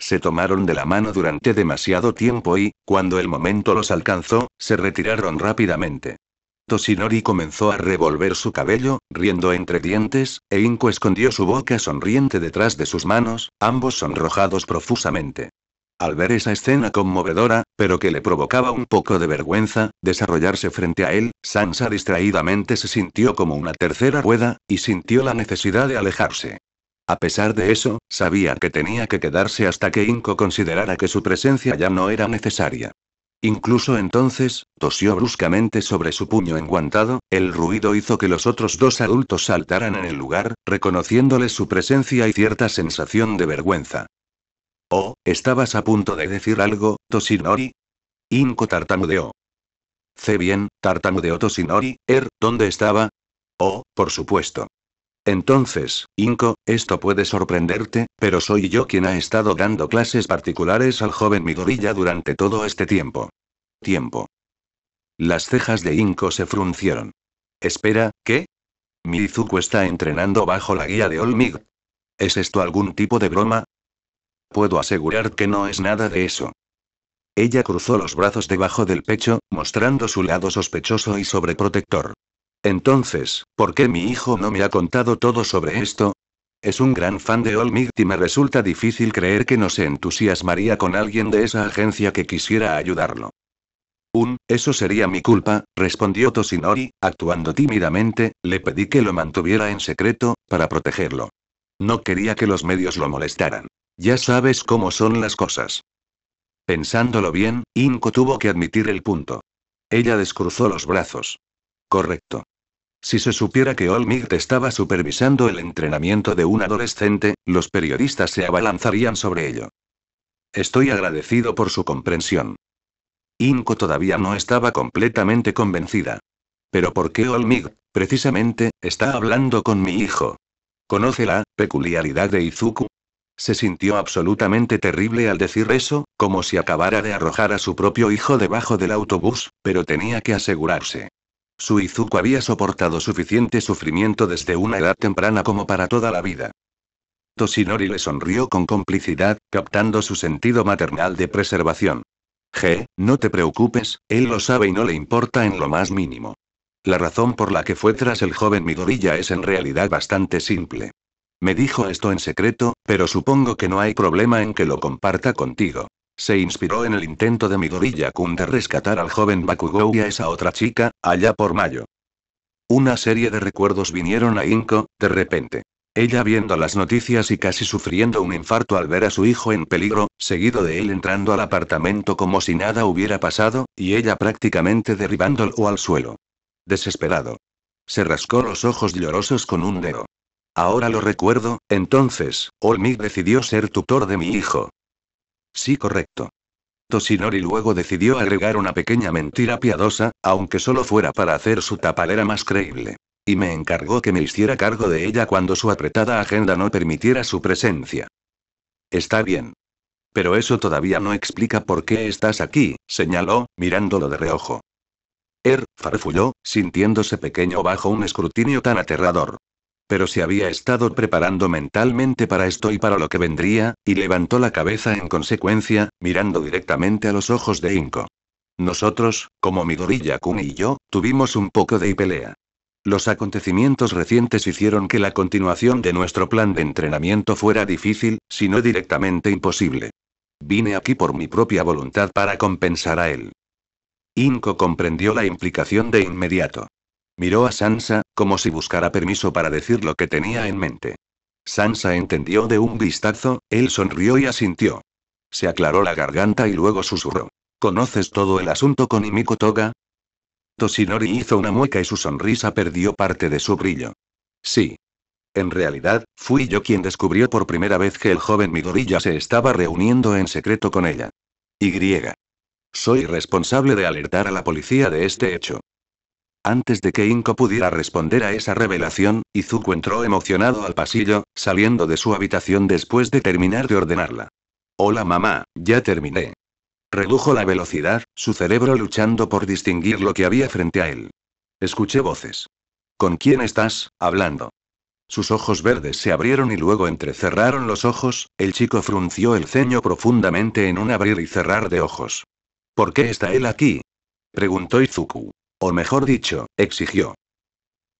Se tomaron de la mano durante demasiado tiempo y, cuando el momento los alcanzó, se retiraron rápidamente. Toshinori comenzó a revolver su cabello, riendo entre dientes, e Inko escondió su boca sonriente detrás de sus manos, ambos sonrojados profusamente al ver esa escena conmovedora, pero que le provocaba un poco de vergüenza, desarrollarse frente a él, Sansa distraídamente se sintió como una tercera rueda, y sintió la necesidad de alejarse. A pesar de eso, sabía que tenía que quedarse hasta que Inco considerara que su presencia ya no era necesaria. Incluso entonces, tosió bruscamente sobre su puño enguantado, el ruido hizo que los otros dos adultos saltaran en el lugar, reconociéndole su presencia y cierta sensación de vergüenza. Oh, estabas a punto de decir algo, Toshinori. Inko tartamudeó. C bien, tartamudeó Toshinori, Er, ¿dónde estaba? Oh, por supuesto. Entonces, Inko, esto puede sorprenderte, pero soy yo quien ha estado dando clases particulares al joven Midorilla durante todo este tiempo. Tiempo. Las cejas de Inko se fruncieron. Espera, ¿qué? Mizuko está entrenando bajo la guía de Olmig. ¿Es esto algún tipo de broma? Puedo asegurar que no es nada de eso. Ella cruzó los brazos debajo del pecho, mostrando su lado sospechoso y sobreprotector. Entonces, ¿por qué mi hijo no me ha contado todo sobre esto? Es un gran fan de Might y me resulta difícil creer que no se entusiasmaría con alguien de esa agencia que quisiera ayudarlo. Un, eso sería mi culpa, respondió Tosinori, actuando tímidamente, le pedí que lo mantuviera en secreto, para protegerlo. No quería que los medios lo molestaran. Ya sabes cómo son las cosas. Pensándolo bien, Inco tuvo que admitir el punto. Ella descruzó los brazos. Correcto. Si se supiera que te estaba supervisando el entrenamiento de un adolescente, los periodistas se abalanzarían sobre ello. Estoy agradecido por su comprensión. Inco todavía no estaba completamente convencida. Pero ¿por qué Olmig, precisamente, está hablando con mi hijo? ¿Conoce la peculiaridad de Izuku? Se sintió absolutamente terrible al decir eso, como si acabara de arrojar a su propio hijo debajo del autobús, pero tenía que asegurarse. Su Izuku había soportado suficiente sufrimiento desde una edad temprana como para toda la vida. Toshinori le sonrió con complicidad, captando su sentido maternal de preservación. G, no te preocupes, él lo sabe y no le importa en lo más mínimo. La razón por la que fue tras el joven Midorilla es en realidad bastante simple. Me dijo esto en secreto, pero supongo que no hay problema en que lo comparta contigo. Se inspiró en el intento de Midoriya Kun de rescatar al joven Bakugou y a esa otra chica, allá por mayo. Una serie de recuerdos vinieron a Inko, de repente. Ella viendo las noticias y casi sufriendo un infarto al ver a su hijo en peligro, seguido de él entrando al apartamento como si nada hubiera pasado, y ella prácticamente derribándolo al suelo. Desesperado. Se rascó los ojos llorosos con un dedo. Ahora lo recuerdo, entonces, Olmig decidió ser tutor de mi hijo. Sí, correcto. Tosinori luego decidió agregar una pequeña mentira piadosa, aunque solo fuera para hacer su tapalera más creíble. Y me encargó que me hiciera cargo de ella cuando su apretada agenda no permitiera su presencia. Está bien. Pero eso todavía no explica por qué estás aquí, señaló, mirándolo de reojo. Er, farfulló, sintiéndose pequeño bajo un escrutinio tan aterrador. Pero se había estado preparando mentalmente para esto y para lo que vendría, y levantó la cabeza en consecuencia, mirando directamente a los ojos de Inko. Nosotros, como Midoriya Kun y yo, tuvimos un poco de pelea. Los acontecimientos recientes hicieron que la continuación de nuestro plan de entrenamiento fuera difícil, si no directamente imposible. Vine aquí por mi propia voluntad para compensar a él. Inko comprendió la implicación de inmediato. Miró a Sansa, como si buscara permiso para decir lo que tenía en mente. Sansa entendió de un vistazo, él sonrió y asintió. Se aclaró la garganta y luego susurró. ¿Conoces todo el asunto con Imiko Toga? Toshinori hizo una mueca y su sonrisa perdió parte de su brillo. Sí. En realidad, fui yo quien descubrió por primera vez que el joven Midorilla se estaba reuniendo en secreto con ella. Y. Soy responsable de alertar a la policía de este hecho. Antes de que Inko pudiera responder a esa revelación, Izuku entró emocionado al pasillo, saliendo de su habitación después de terminar de ordenarla. Hola mamá, ya terminé. Redujo la velocidad, su cerebro luchando por distinguir lo que había frente a él. Escuché voces. ¿Con quién estás, hablando? Sus ojos verdes se abrieron y luego entrecerraron los ojos, el chico frunció el ceño profundamente en un abrir y cerrar de ojos. ¿Por qué está él aquí? preguntó Izuku o mejor dicho, exigió.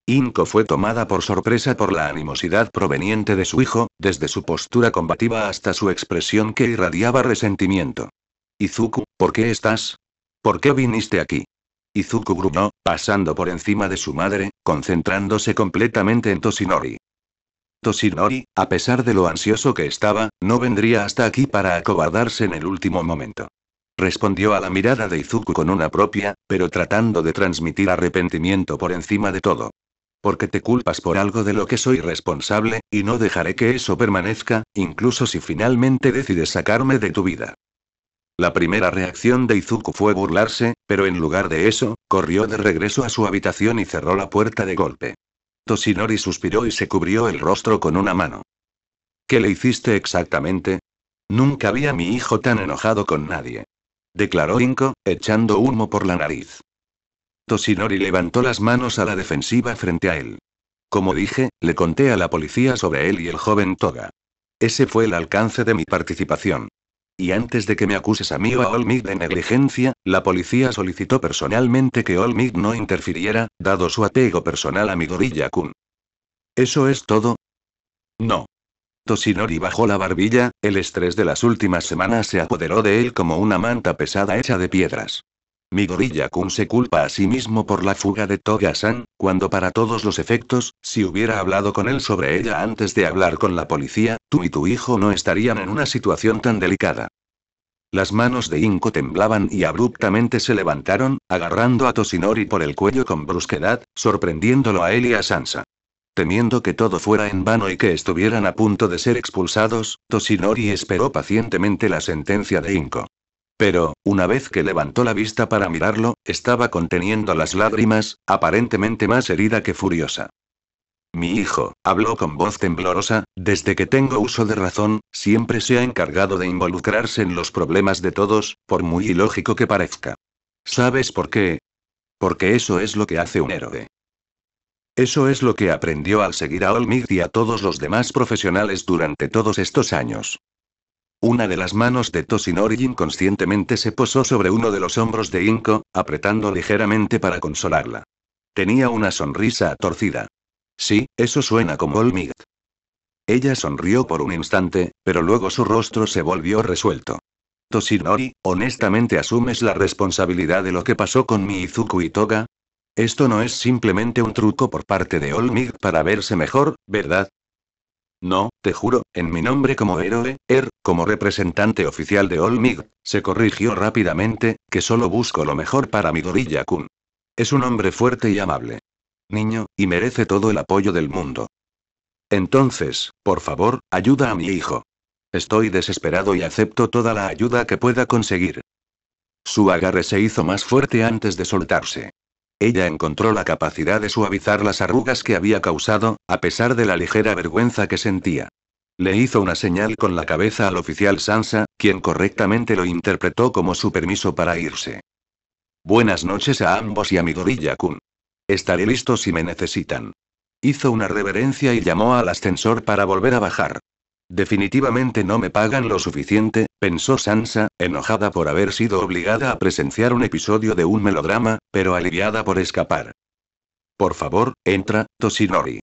Inko fue tomada por sorpresa por la animosidad proveniente de su hijo, desde su postura combativa hasta su expresión que irradiaba resentimiento. Izuku, ¿por qué estás? ¿Por qué viniste aquí? Izuku gruñó, pasando por encima de su madre, concentrándose completamente en Toshinori. Toshinori, a pesar de lo ansioso que estaba, no vendría hasta aquí para acobardarse en el último momento respondió a la mirada de Izuku con una propia, pero tratando de transmitir arrepentimiento por encima de todo. Porque te culpas por algo de lo que soy responsable, y no dejaré que eso permanezca, incluso si finalmente decides sacarme de tu vida. La primera reacción de Izuku fue burlarse, pero en lugar de eso, corrió de regreso a su habitación y cerró la puerta de golpe. Toshinori suspiró y se cubrió el rostro con una mano. ¿Qué le hiciste exactamente? Nunca vi a mi hijo tan enojado con nadie declaró Inko, echando humo por la nariz. Toshinori levantó las manos a la defensiva frente a él. Como dije, le conté a la policía sobre él y el joven Toga. Ese fue el alcance de mi participación. Y antes de que me acuses a mí o a Olmig de negligencia, la policía solicitó personalmente que Olmig no interfiriera, dado su apego personal a Midoriya-kun. ¿Eso es todo? No. Toshinori bajó la barbilla, el estrés de las últimas semanas se apoderó de él como una manta pesada hecha de piedras. gorilla kun se culpa a sí mismo por la fuga de Toga-san, cuando para todos los efectos, si hubiera hablado con él sobre ella antes de hablar con la policía, tú y tu hijo no estarían en una situación tan delicada. Las manos de Inko temblaban y abruptamente se levantaron, agarrando a Toshinori por el cuello con brusquedad, sorprendiéndolo a él y a Sansa. Temiendo que todo fuera en vano y que estuvieran a punto de ser expulsados, Tosinori esperó pacientemente la sentencia de Inko. Pero, una vez que levantó la vista para mirarlo, estaba conteniendo las lágrimas, aparentemente más herida que furiosa. Mi hijo, habló con voz temblorosa, desde que tengo uso de razón, siempre se ha encargado de involucrarse en los problemas de todos, por muy ilógico que parezca. ¿Sabes por qué? Porque eso es lo que hace un héroe. Eso es lo que aprendió al seguir a Olmig y a todos los demás profesionales durante todos estos años. Una de las manos de Tosinori inconscientemente se posó sobre uno de los hombros de Inko, apretando ligeramente para consolarla. Tenía una sonrisa torcida. Sí, eso suena como Olmig. Ella sonrió por un instante, pero luego su rostro se volvió resuelto. Toshinori, honestamente asumes la responsabilidad de lo que pasó con izuku y Toga, esto no es simplemente un truco por parte de Olmig para verse mejor, ¿verdad? No, te juro, en mi nombre como héroe, Er, como representante oficial de Olmig, se corrigió rápidamente, que solo busco lo mejor para mi Midoriya-kun. Es un hombre fuerte y amable. Niño, y merece todo el apoyo del mundo. Entonces, por favor, ayuda a mi hijo. Estoy desesperado y acepto toda la ayuda que pueda conseguir. Su agarre se hizo más fuerte antes de soltarse. Ella encontró la capacidad de suavizar las arrugas que había causado, a pesar de la ligera vergüenza que sentía. Le hizo una señal con la cabeza al oficial Sansa, quien correctamente lo interpretó como su permiso para irse. Buenas noches a ambos y a gorilla kun Estaré listo si me necesitan. Hizo una reverencia y llamó al ascensor para volver a bajar. Definitivamente no me pagan lo suficiente, pensó Sansa, enojada por haber sido obligada a presenciar un episodio de un melodrama, pero aliviada por escapar. Por favor, entra, Tosinori.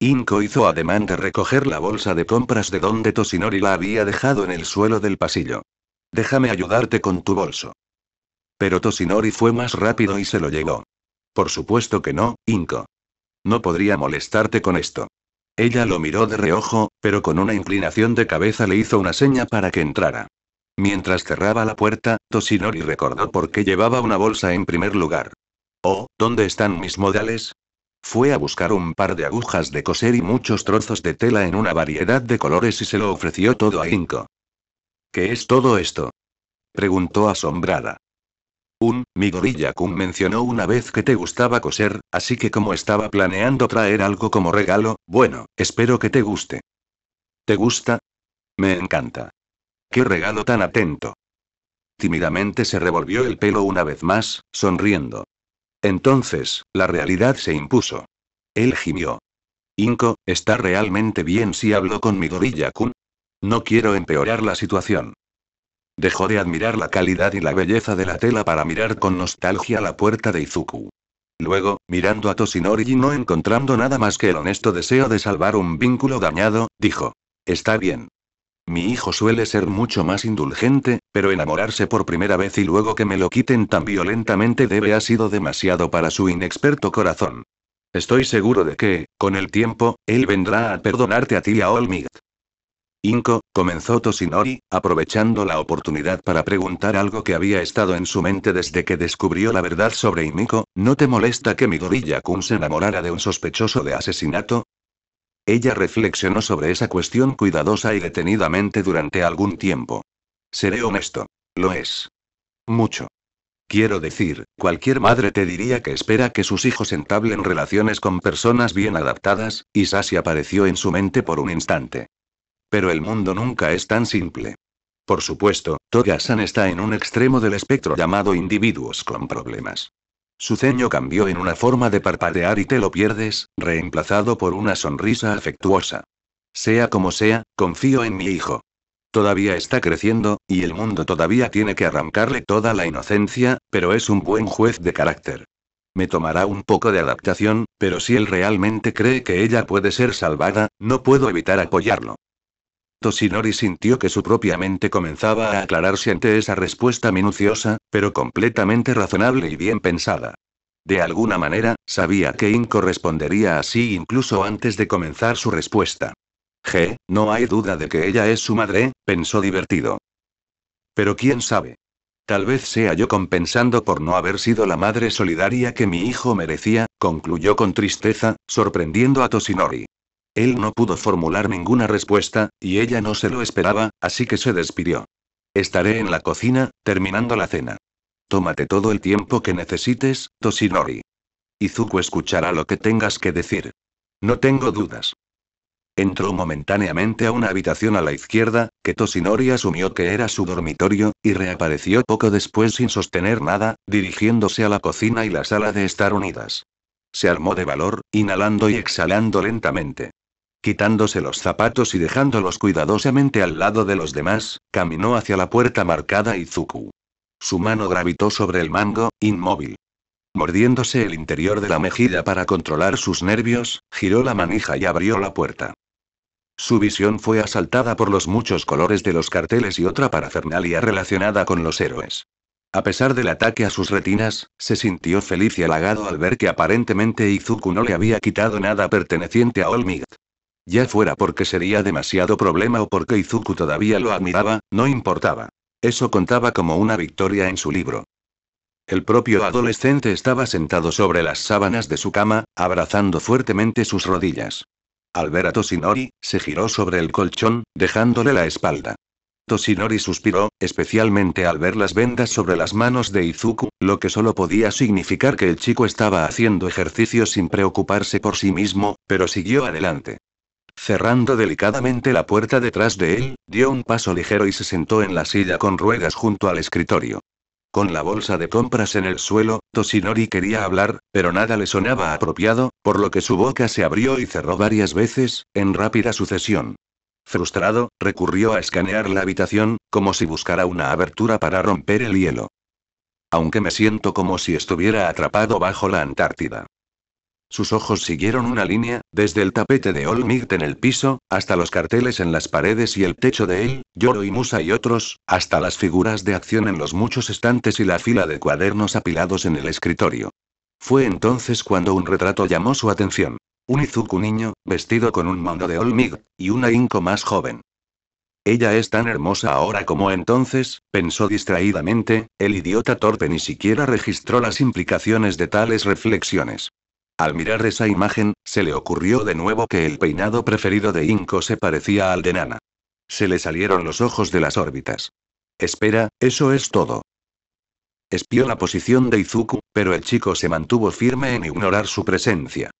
Inko hizo ademán de recoger la bolsa de compras de donde Tosinori la había dejado en el suelo del pasillo. Déjame ayudarte con tu bolso. Pero Tosinori fue más rápido y se lo llevó. Por supuesto que no, Inko. No podría molestarte con esto. Ella lo miró de reojo, pero con una inclinación de cabeza le hizo una seña para que entrara. Mientras cerraba la puerta, Toshinori recordó por qué llevaba una bolsa en primer lugar. Oh, ¿dónde están mis modales? Fue a buscar un par de agujas de coser y muchos trozos de tela en una variedad de colores y se lo ofreció todo a Inko. ¿Qué es todo esto? preguntó asombrada. Un, mi gorilla Kun mencionó una vez que te gustaba coser, así que como estaba planeando traer algo como regalo, bueno, espero que te guste. ¿Te gusta? Me encanta. Qué regalo tan atento. Tímidamente se revolvió el pelo una vez más, sonriendo. Entonces, la realidad se impuso. Él gimió. Inco, ¿está realmente bien si hablo con mi gorilla Kun? No quiero empeorar la situación. Dejó de admirar la calidad y la belleza de la tela para mirar con nostalgia la puerta de Izuku. Luego, mirando a Toshinori y no encontrando nada más que el honesto deseo de salvar un vínculo dañado, dijo. Está bien. Mi hijo suele ser mucho más indulgente, pero enamorarse por primera vez y luego que me lo quiten tan violentamente debe ha sido demasiado para su inexperto corazón. Estoy seguro de que, con el tiempo, él vendrá a perdonarte a ti y a Olmigat." Inko, comenzó Tosinori aprovechando la oportunidad para preguntar algo que había estado en su mente desde que descubrió la verdad sobre Imiko, ¿no te molesta que Midoriya-kun se enamorara de un sospechoso de asesinato? Ella reflexionó sobre esa cuestión cuidadosa y detenidamente durante algún tiempo. Seré honesto. Lo es. Mucho. Quiero decir, cualquier madre te diría que espera que sus hijos entablen relaciones con personas bien adaptadas, y Sasi apareció en su mente por un instante. Pero el mundo nunca es tan simple. Por supuesto, Togasan está en un extremo del espectro llamado individuos con problemas. Su ceño cambió en una forma de parpadear y te lo pierdes, reemplazado por una sonrisa afectuosa. Sea como sea, confío en mi hijo. Todavía está creciendo, y el mundo todavía tiene que arrancarle toda la inocencia, pero es un buen juez de carácter. Me tomará un poco de adaptación, pero si él realmente cree que ella puede ser salvada, no puedo evitar apoyarlo. Toshinori sintió que su propia mente comenzaba a aclararse ante esa respuesta minuciosa, pero completamente razonable y bien pensada. De alguna manera, sabía que Inko respondería así incluso antes de comenzar su respuesta. G, no hay duda de que ella es su madre, pensó divertido. Pero quién sabe. Tal vez sea yo compensando por no haber sido la madre solidaria que mi hijo merecía, concluyó con tristeza, sorprendiendo a Toshinori. Él no pudo formular ninguna respuesta, y ella no se lo esperaba, así que se despidió. Estaré en la cocina, terminando la cena. Tómate todo el tiempo que necesites, Toshinori. Izuku escuchará lo que tengas que decir. No tengo dudas. Entró momentáneamente a una habitación a la izquierda, que Tosinori asumió que era su dormitorio, y reapareció poco después sin sostener nada, dirigiéndose a la cocina y la sala de estar unidas. Se armó de valor, inhalando y exhalando lentamente. Quitándose los zapatos y dejándolos cuidadosamente al lado de los demás, caminó hacia la puerta marcada Izuku. Su mano gravitó sobre el mango, inmóvil. Mordiéndose el interior de la mejilla para controlar sus nervios, giró la manija y abrió la puerta. Su visión fue asaltada por los muchos colores de los carteles y otra parafernalia relacionada con los héroes. A pesar del ataque a sus retinas, se sintió feliz y halagado al ver que aparentemente Izuku no le había quitado nada perteneciente a Olmigt. Ya fuera porque sería demasiado problema o porque Izuku todavía lo admiraba, no importaba. Eso contaba como una victoria en su libro. El propio adolescente estaba sentado sobre las sábanas de su cama, abrazando fuertemente sus rodillas. Al ver a Toshinori, se giró sobre el colchón, dejándole la espalda. Toshinori suspiró, especialmente al ver las vendas sobre las manos de Izuku, lo que solo podía significar que el chico estaba haciendo ejercicio sin preocuparse por sí mismo, pero siguió adelante. Cerrando delicadamente la puerta detrás de él, dio un paso ligero y se sentó en la silla con ruedas junto al escritorio. Con la bolsa de compras en el suelo, Toshinori quería hablar, pero nada le sonaba apropiado, por lo que su boca se abrió y cerró varias veces, en rápida sucesión. Frustrado, recurrió a escanear la habitación, como si buscara una abertura para romper el hielo. Aunque me siento como si estuviera atrapado bajo la Antártida. Sus ojos siguieron una línea, desde el tapete de Olmigd en el piso, hasta los carteles en las paredes y el techo de él, Yoro y Musa y otros, hasta las figuras de acción en los muchos estantes y la fila de cuadernos apilados en el escritorio. Fue entonces cuando un retrato llamó su atención. Un Izuku niño, vestido con un mando de Olmigd, y una Inko más joven. Ella es tan hermosa ahora como entonces, pensó distraídamente, el idiota torpe ni siquiera registró las implicaciones de tales reflexiones. Al mirar esa imagen, se le ocurrió de nuevo que el peinado preferido de Inko se parecía al de Nana. Se le salieron los ojos de las órbitas. Espera, eso es todo. Espió la posición de Izuku, pero el chico se mantuvo firme en ignorar su presencia.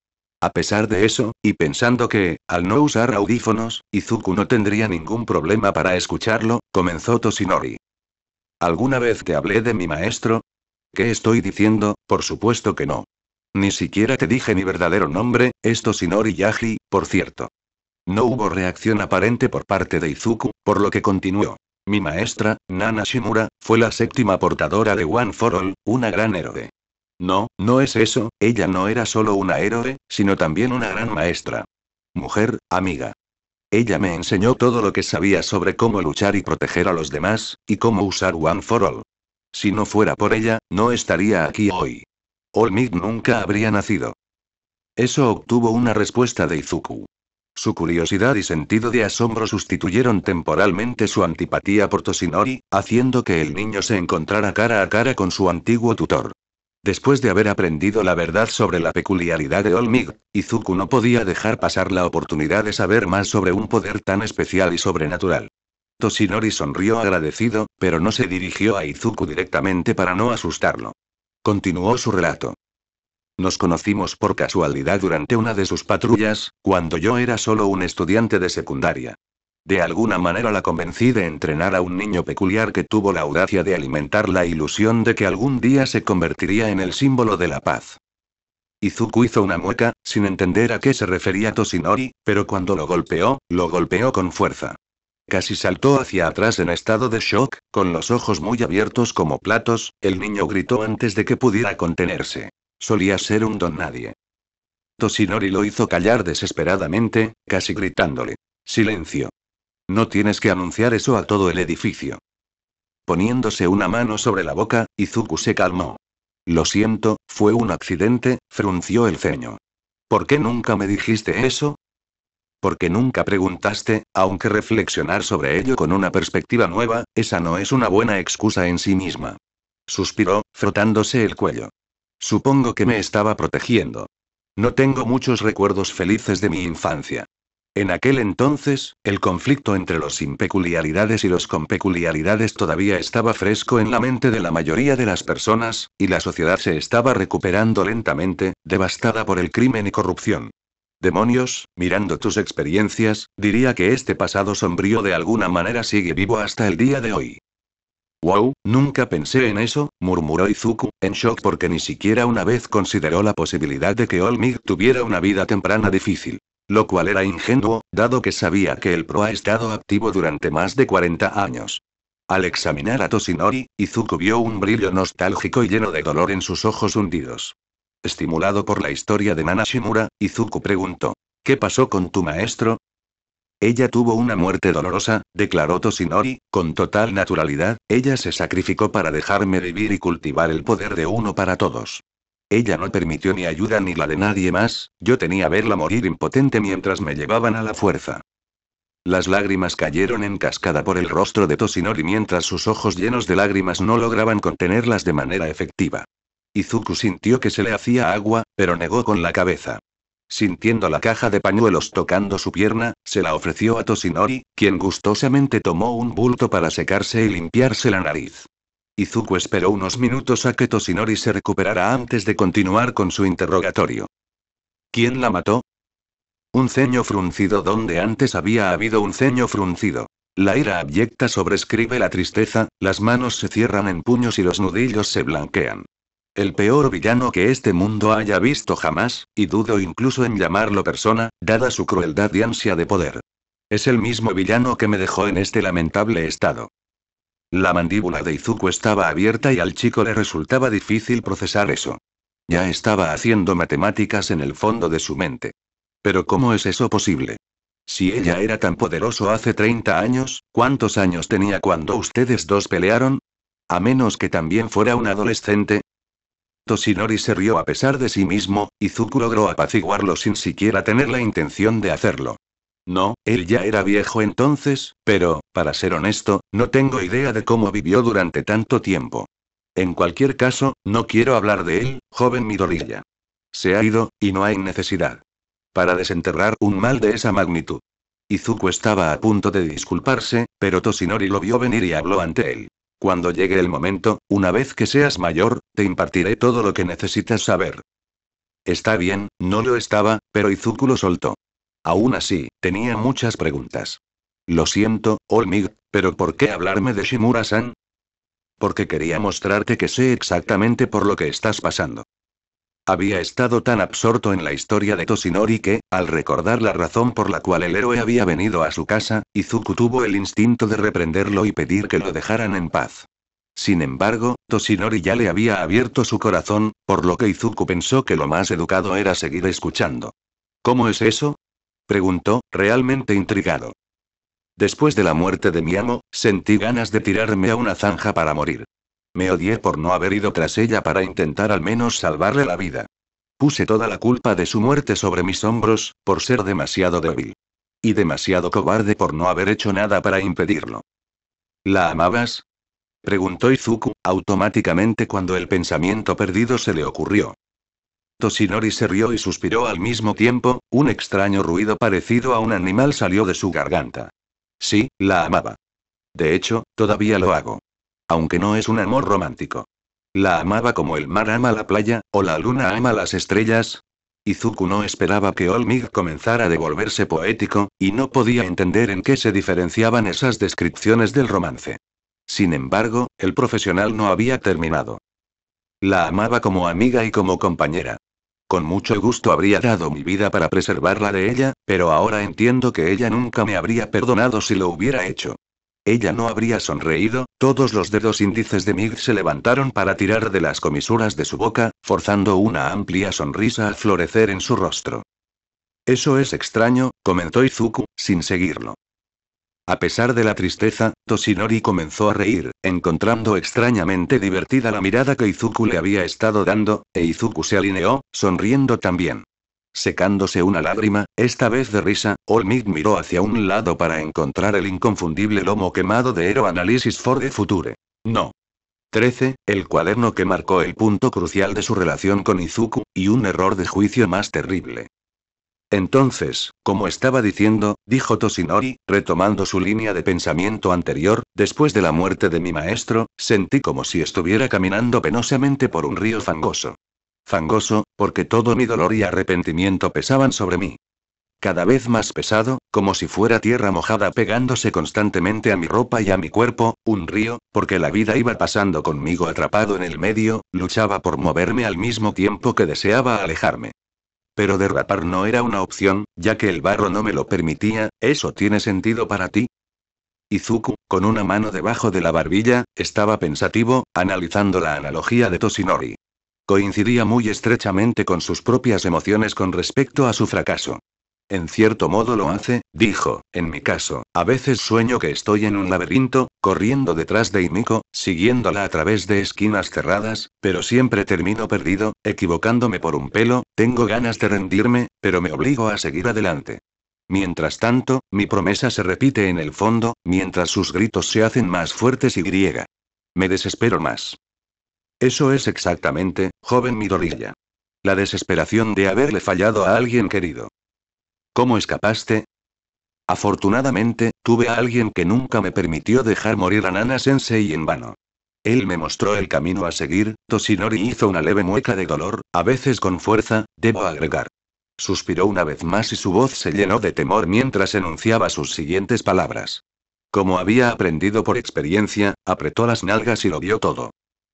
A pesar de eso, y pensando que, al no usar audífonos, Izuku no tendría ningún problema para escucharlo, comenzó Toshinori. ¿Alguna vez te hablé de mi maestro? ¿Qué estoy diciendo? Por supuesto que no. Ni siquiera te dije mi verdadero nombre, esto Sinori Yagi, por cierto. No hubo reacción aparente por parte de Izuku, por lo que continuó. Mi maestra, Nana Shimura, fue la séptima portadora de One for All, una gran héroe. No, no es eso, ella no era solo una héroe, sino también una gran maestra. Mujer, amiga. Ella me enseñó todo lo que sabía sobre cómo luchar y proteger a los demás, y cómo usar One for All. Si no fuera por ella, no estaría aquí hoy. Olmig nunca habría nacido. Eso obtuvo una respuesta de Izuku. Su curiosidad y sentido de asombro sustituyeron temporalmente su antipatía por Toshinori, haciendo que el niño se encontrara cara a cara con su antiguo tutor. Después de haber aprendido la verdad sobre la peculiaridad de Olmig, Izuku no podía dejar pasar la oportunidad de saber más sobre un poder tan especial y sobrenatural. Toshinori sonrió agradecido, pero no se dirigió a Izuku directamente para no asustarlo continuó su relato. Nos conocimos por casualidad durante una de sus patrullas, cuando yo era solo un estudiante de secundaria. De alguna manera la convencí de entrenar a un niño peculiar que tuvo la audacia de alimentar la ilusión de que algún día se convertiría en el símbolo de la paz. Izuku hizo una mueca, sin entender a qué se refería Toshinori, pero cuando lo golpeó, lo golpeó con fuerza. Casi saltó hacia atrás en estado de shock, con los ojos muy abiertos como platos, el niño gritó antes de que pudiera contenerse. Solía ser un don nadie. Tosinori lo hizo callar desesperadamente, casi gritándole. Silencio. No tienes que anunciar eso a todo el edificio. Poniéndose una mano sobre la boca, Izuku se calmó. Lo siento, fue un accidente, frunció el ceño. ¿Por qué nunca me dijiste eso? Porque nunca preguntaste, aunque reflexionar sobre ello con una perspectiva nueva, esa no es una buena excusa en sí misma. Suspiró, frotándose el cuello. Supongo que me estaba protegiendo. No tengo muchos recuerdos felices de mi infancia. En aquel entonces, el conflicto entre los sin peculiaridades y los con peculiaridades todavía estaba fresco en la mente de la mayoría de las personas, y la sociedad se estaba recuperando lentamente, devastada por el crimen y corrupción. Demonios, mirando tus experiencias, diría que este pasado sombrío de alguna manera sigue vivo hasta el día de hoy. Wow, nunca pensé en eso, murmuró Izuku, en shock porque ni siquiera una vez consideró la posibilidad de que Olmig tuviera una vida temprana difícil. Lo cual era ingenuo, dado que sabía que el Pro ha estado activo durante más de 40 años. Al examinar a Toshinori, Izuku vio un brillo nostálgico y lleno de dolor en sus ojos hundidos. Estimulado por la historia de Nana Shimura, Izuku preguntó: ¿Qué pasó con tu maestro? Ella tuvo una muerte dolorosa, declaró Toshinori, con total naturalidad, ella se sacrificó para dejarme vivir y cultivar el poder de uno para todos. Ella no permitió ni ayuda ni la de nadie más, yo tenía verla morir impotente mientras me llevaban a la fuerza. Las lágrimas cayeron en cascada por el rostro de Toshinori mientras sus ojos llenos de lágrimas no lograban contenerlas de manera efectiva. Izuku sintió que se le hacía agua, pero negó con la cabeza. Sintiendo la caja de pañuelos tocando su pierna, se la ofreció a Toshinori, quien gustosamente tomó un bulto para secarse y limpiarse la nariz. Izuku esperó unos minutos a que Toshinori se recuperara antes de continuar con su interrogatorio. ¿Quién la mató? Un ceño fruncido donde antes había habido un ceño fruncido. La ira abyecta sobrescribe la tristeza, las manos se cierran en puños y los nudillos se blanquean el peor villano que este mundo haya visto jamás, y dudo incluso en llamarlo persona, dada su crueldad y ansia de poder. Es el mismo villano que me dejó en este lamentable estado. La mandíbula de Izuku estaba abierta y al chico le resultaba difícil procesar eso. Ya estaba haciendo matemáticas en el fondo de su mente. Pero ¿cómo es eso posible? Si ella era tan poderoso hace 30 años, ¿cuántos años tenía cuando ustedes dos pelearon? A menos que también fuera un adolescente, Toshinori se rió a pesar de sí mismo, y logró apaciguarlo sin siquiera tener la intención de hacerlo. No, él ya era viejo entonces, pero, para ser honesto, no tengo idea de cómo vivió durante tanto tiempo. En cualquier caso, no quiero hablar de él, joven Midorilla. Se ha ido, y no hay necesidad. Para desenterrar un mal de esa magnitud. Izuku estaba a punto de disculparse, pero Toshinori lo vio venir y habló ante él. Cuando llegue el momento, una vez que seas mayor, te impartiré todo lo que necesitas saber. Está bien, no lo estaba, pero Izuku lo soltó. Aún así, tenía muchas preguntas. Lo siento, Olmig, pero ¿por qué hablarme de Shimura-san? Porque quería mostrarte que sé exactamente por lo que estás pasando. Había estado tan absorto en la historia de Toshinori que, al recordar la razón por la cual el héroe había venido a su casa, Izuku tuvo el instinto de reprenderlo y pedir que lo dejaran en paz. Sin embargo, Toshinori ya le había abierto su corazón, por lo que Izuku pensó que lo más educado era seguir escuchando. ¿Cómo es eso? preguntó, realmente intrigado. Después de la muerte de mi amo, sentí ganas de tirarme a una zanja para morir. Me odié por no haber ido tras ella para intentar al menos salvarle la vida. Puse toda la culpa de su muerte sobre mis hombros, por ser demasiado débil. Y demasiado cobarde por no haber hecho nada para impedirlo. ¿La amabas? Preguntó Izuku, automáticamente cuando el pensamiento perdido se le ocurrió. Toshinori se rió y suspiró al mismo tiempo, un extraño ruido parecido a un animal salió de su garganta. Sí, la amaba. De hecho, todavía lo hago aunque no es un amor romántico. La amaba como el mar ama la playa, o la luna ama las estrellas. Izuku no esperaba que Olmig comenzara a devolverse poético, y no podía entender en qué se diferenciaban esas descripciones del romance. Sin embargo, el profesional no había terminado. La amaba como amiga y como compañera. Con mucho gusto habría dado mi vida para preservarla de ella, pero ahora entiendo que ella nunca me habría perdonado si lo hubiera hecho. Ella no habría sonreído, todos los dedos índices de Mig se levantaron para tirar de las comisuras de su boca, forzando una amplia sonrisa a florecer en su rostro. Eso es extraño, comentó Izuku, sin seguirlo. A pesar de la tristeza, Toshinori comenzó a reír, encontrando extrañamente divertida la mirada que Izuku le había estado dando, e Izuku se alineó, sonriendo también. Secándose una lágrima, esta vez de risa, Olmid miró hacia un lado para encontrar el inconfundible lomo quemado de Hero Analysis for the Future. No. 13. El cuaderno que marcó el punto crucial de su relación con Izuku, y un error de juicio más terrible. Entonces, como estaba diciendo, dijo Toshinori, retomando su línea de pensamiento anterior, después de la muerte de mi maestro, sentí como si estuviera caminando penosamente por un río fangoso fangoso, porque todo mi dolor y arrepentimiento pesaban sobre mí. Cada vez más pesado, como si fuera tierra mojada pegándose constantemente a mi ropa y a mi cuerpo, un río, porque la vida iba pasando conmigo atrapado en el medio, luchaba por moverme al mismo tiempo que deseaba alejarme. Pero derrapar no era una opción, ya que el barro no me lo permitía, ¿eso tiene sentido para ti? Izuku, con una mano debajo de la barbilla, estaba pensativo, analizando la analogía de Toshinori. Coincidía muy estrechamente con sus propias emociones con respecto a su fracaso. En cierto modo lo hace, dijo, en mi caso, a veces sueño que estoy en un laberinto, corriendo detrás de Imiko, siguiéndola a través de esquinas cerradas, pero siempre termino perdido, equivocándome por un pelo, tengo ganas de rendirme, pero me obligo a seguir adelante. Mientras tanto, mi promesa se repite en el fondo, mientras sus gritos se hacen más fuertes y griega. Me desespero más. Eso es exactamente, joven Midorilla. La desesperación de haberle fallado a alguien querido. ¿Cómo escapaste? Afortunadamente, tuve a alguien que nunca me permitió dejar morir a Nana Sensei en vano. Él me mostró el camino a seguir, Tosinori hizo una leve mueca de dolor, a veces con fuerza, debo agregar. Suspiró una vez más y su voz se llenó de temor mientras enunciaba sus siguientes palabras. Como había aprendido por experiencia, apretó las nalgas y lo vio todo.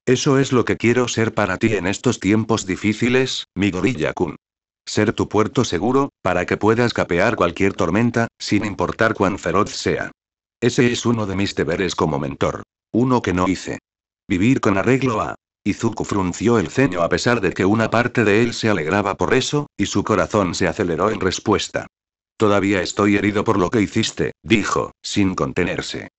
Eso es lo que quiero ser para ti en estos tiempos difíciles, mi gorilla-kun. Ser tu puerto seguro, para que puedas capear cualquier tormenta, sin importar cuán feroz sea. Ese es uno de mis deberes como mentor. Uno que no hice. Vivir con arreglo a. Izuku frunció el ceño a pesar de que una parte de él se alegraba por eso, y su corazón se aceleró en respuesta. Todavía estoy herido por lo que hiciste, dijo, sin contenerse.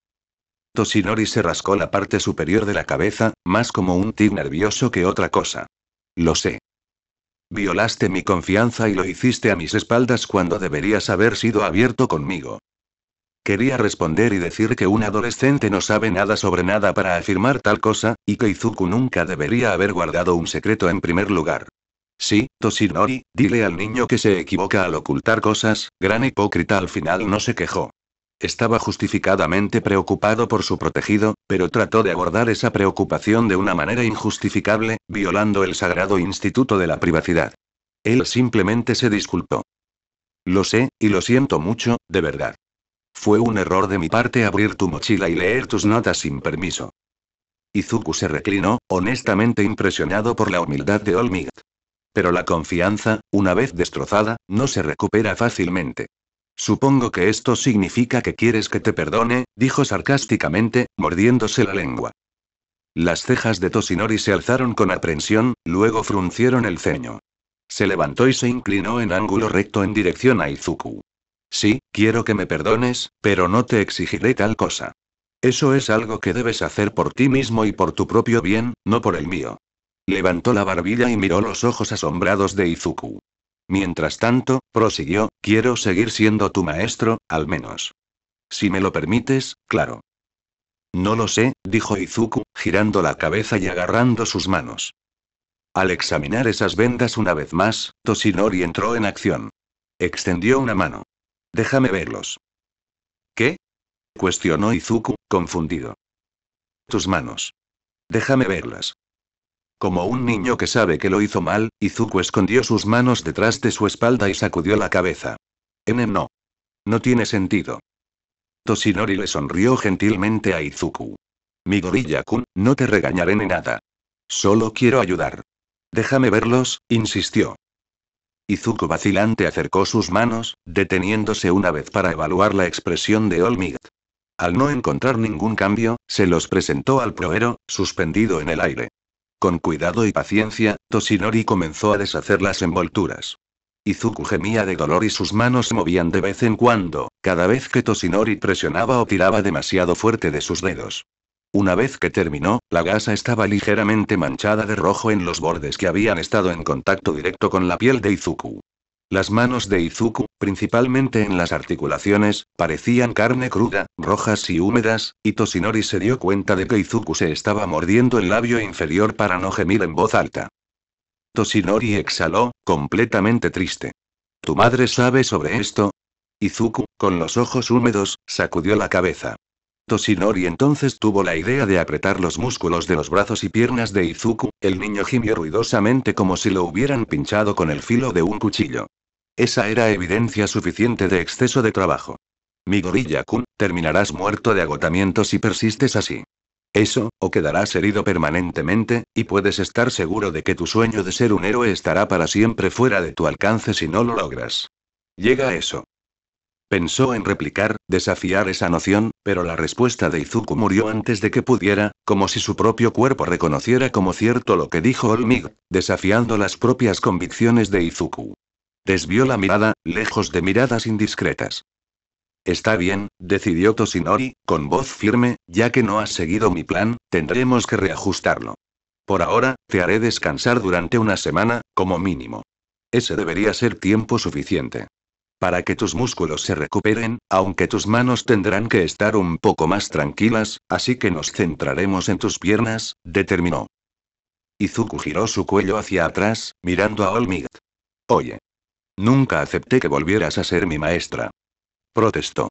Toshinori se rascó la parte superior de la cabeza, más como un tic nervioso que otra cosa. Lo sé. Violaste mi confianza y lo hiciste a mis espaldas cuando deberías haber sido abierto conmigo. Quería responder y decir que un adolescente no sabe nada sobre nada para afirmar tal cosa, y que Izuku nunca debería haber guardado un secreto en primer lugar. Sí, Toshinori, dile al niño que se equivoca al ocultar cosas, gran hipócrita al final no se quejó. Estaba justificadamente preocupado por su protegido, pero trató de abordar esa preocupación de una manera injustificable, violando el sagrado instituto de la privacidad. Él simplemente se disculpó. Lo sé, y lo siento mucho, de verdad. Fue un error de mi parte abrir tu mochila y leer tus notas sin permiso. Izuku se reclinó, honestamente impresionado por la humildad de Olmig. Pero la confianza, una vez destrozada, no se recupera fácilmente. Supongo que esto significa que quieres que te perdone, dijo sarcásticamente, mordiéndose la lengua. Las cejas de Tosinori se alzaron con aprensión, luego fruncieron el ceño. Se levantó y se inclinó en ángulo recto en dirección a Izuku. Sí, quiero que me perdones, pero no te exigiré tal cosa. Eso es algo que debes hacer por ti mismo y por tu propio bien, no por el mío. Levantó la barbilla y miró los ojos asombrados de Izuku. Mientras tanto, prosiguió, quiero seguir siendo tu maestro, al menos. Si me lo permites, claro. No lo sé, dijo Izuku, girando la cabeza y agarrando sus manos. Al examinar esas vendas una vez más, Toshinori entró en acción. Extendió una mano. Déjame verlos. ¿Qué? cuestionó Izuku, confundido. Tus manos. Déjame verlas. Como un niño que sabe que lo hizo mal, Izuku escondió sus manos detrás de su espalda y sacudió la cabeza. N no. No tiene sentido. Toshinori le sonrió gentilmente a Izuku. Mi gorilla-kun, no te regañaré ni nada. Solo quiero ayudar. Déjame verlos, insistió. Izuku vacilante acercó sus manos, deteniéndose una vez para evaluar la expresión de Olmigat. Al no encontrar ningún cambio, se los presentó al proero, suspendido en el aire. Con cuidado y paciencia, Toshinori comenzó a deshacer las envolturas. Izuku gemía de dolor y sus manos se movían de vez en cuando, cada vez que Toshinori presionaba o tiraba demasiado fuerte de sus dedos. Una vez que terminó, la gasa estaba ligeramente manchada de rojo en los bordes que habían estado en contacto directo con la piel de Izuku. Las manos de Izuku, principalmente en las articulaciones, parecían carne cruda, rojas y húmedas, y Toshinori se dio cuenta de que Izuku se estaba mordiendo el labio inferior para no gemir en voz alta. Toshinori exhaló, completamente triste. ¿Tu madre sabe sobre esto? Izuku, con los ojos húmedos, sacudió la cabeza. Toshinori entonces tuvo la idea de apretar los músculos de los brazos y piernas de Izuku, el niño gimió ruidosamente como si lo hubieran pinchado con el filo de un cuchillo. Esa era evidencia suficiente de exceso de trabajo. Mi gorilla kun terminarás muerto de agotamiento si persistes así. Eso, o quedarás herido permanentemente, y puedes estar seguro de que tu sueño de ser un héroe estará para siempre fuera de tu alcance si no lo logras. Llega a eso. Pensó en replicar, desafiar esa noción, pero la respuesta de Izuku murió antes de que pudiera, como si su propio cuerpo reconociera como cierto lo que dijo Olmig, desafiando las propias convicciones de Izuku. Desvió la mirada, lejos de miradas indiscretas. Está bien, decidió Toshinori, con voz firme, ya que no has seguido mi plan, tendremos que reajustarlo. Por ahora, te haré descansar durante una semana, como mínimo. Ese debería ser tiempo suficiente para que tus músculos se recuperen, aunque tus manos tendrán que estar un poco más tranquilas, así que nos centraremos en tus piernas, determinó. Izuku giró su cuello hacia atrás, mirando a Olmig. Oye. Nunca acepté que volvieras a ser mi maestra. Protestó.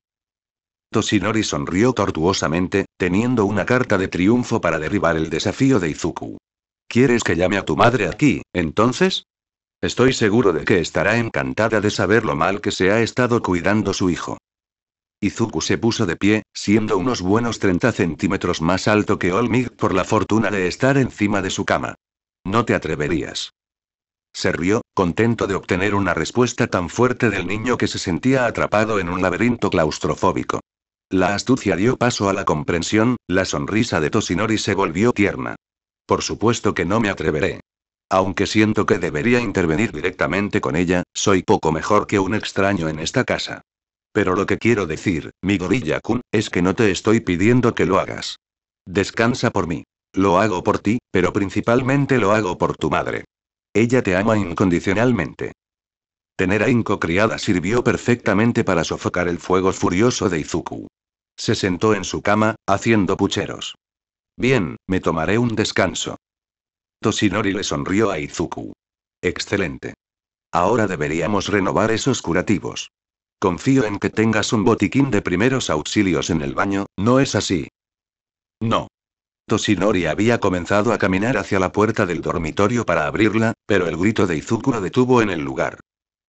Toshinori sonrió tortuosamente, teniendo una carta de triunfo para derribar el desafío de Izuku. ¿Quieres que llame a tu madre aquí, entonces? Estoy seguro de que estará encantada de saber lo mal que se ha estado cuidando su hijo. Izuku se puso de pie, siendo unos buenos 30 centímetros más alto que Olmig por la fortuna de estar encima de su cama. No te atreverías. Se rió, contento de obtener una respuesta tan fuerte del niño que se sentía atrapado en un laberinto claustrofóbico. La astucia dio paso a la comprensión, la sonrisa de Tosinori se volvió tierna. Por supuesto que no me atreveré, aunque siento que debería intervenir directamente con ella, soy poco mejor que un extraño en esta casa. Pero lo que quiero decir, mi gorilla Kun, es que no te estoy pidiendo que lo hagas. Descansa por mí. Lo hago por ti, pero principalmente lo hago por tu madre. Ella te ama incondicionalmente. Tener a Inko criada sirvió perfectamente para sofocar el fuego furioso de Izuku. Se sentó en su cama, haciendo pucheros. Bien, me tomaré un descanso. Toshinori le sonrió a Izuku. Excelente. Ahora deberíamos renovar esos curativos. Confío en que tengas un botiquín de primeros auxilios en el baño, ¿no es así? No. Toshinori había comenzado a caminar hacia la puerta del dormitorio para abrirla, pero el grito de Izuku lo detuvo en el lugar.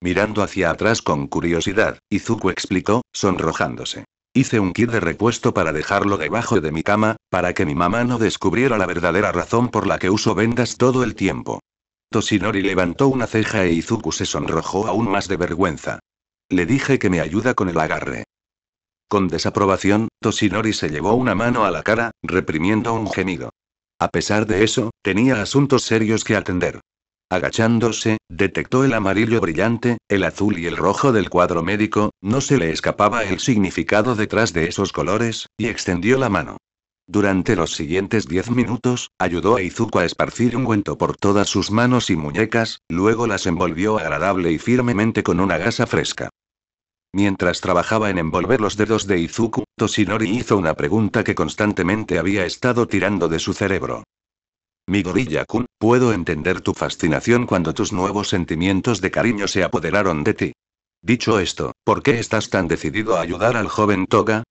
Mirando hacia atrás con curiosidad, Izuku explicó, sonrojándose. Hice un kit de repuesto para dejarlo debajo de mi cama, para que mi mamá no descubriera la verdadera razón por la que uso vendas todo el tiempo. Toshinori levantó una ceja e Izuku se sonrojó aún más de vergüenza. Le dije que me ayuda con el agarre. Con desaprobación, Toshinori se llevó una mano a la cara, reprimiendo un gemido. A pesar de eso, tenía asuntos serios que atender. Agachándose, detectó el amarillo brillante, el azul y el rojo del cuadro médico, no se le escapaba el significado detrás de esos colores, y extendió la mano. Durante los siguientes diez minutos, ayudó a Izuku a esparcir ungüento por todas sus manos y muñecas, luego las envolvió agradable y firmemente con una gasa fresca. Mientras trabajaba en envolver los dedos de Izuku, Toshinori hizo una pregunta que constantemente había estado tirando de su cerebro. ¿Mi gorilla kun Puedo entender tu fascinación cuando tus nuevos sentimientos de cariño se apoderaron de ti. Dicho esto, ¿por qué estás tan decidido a ayudar al joven Toga?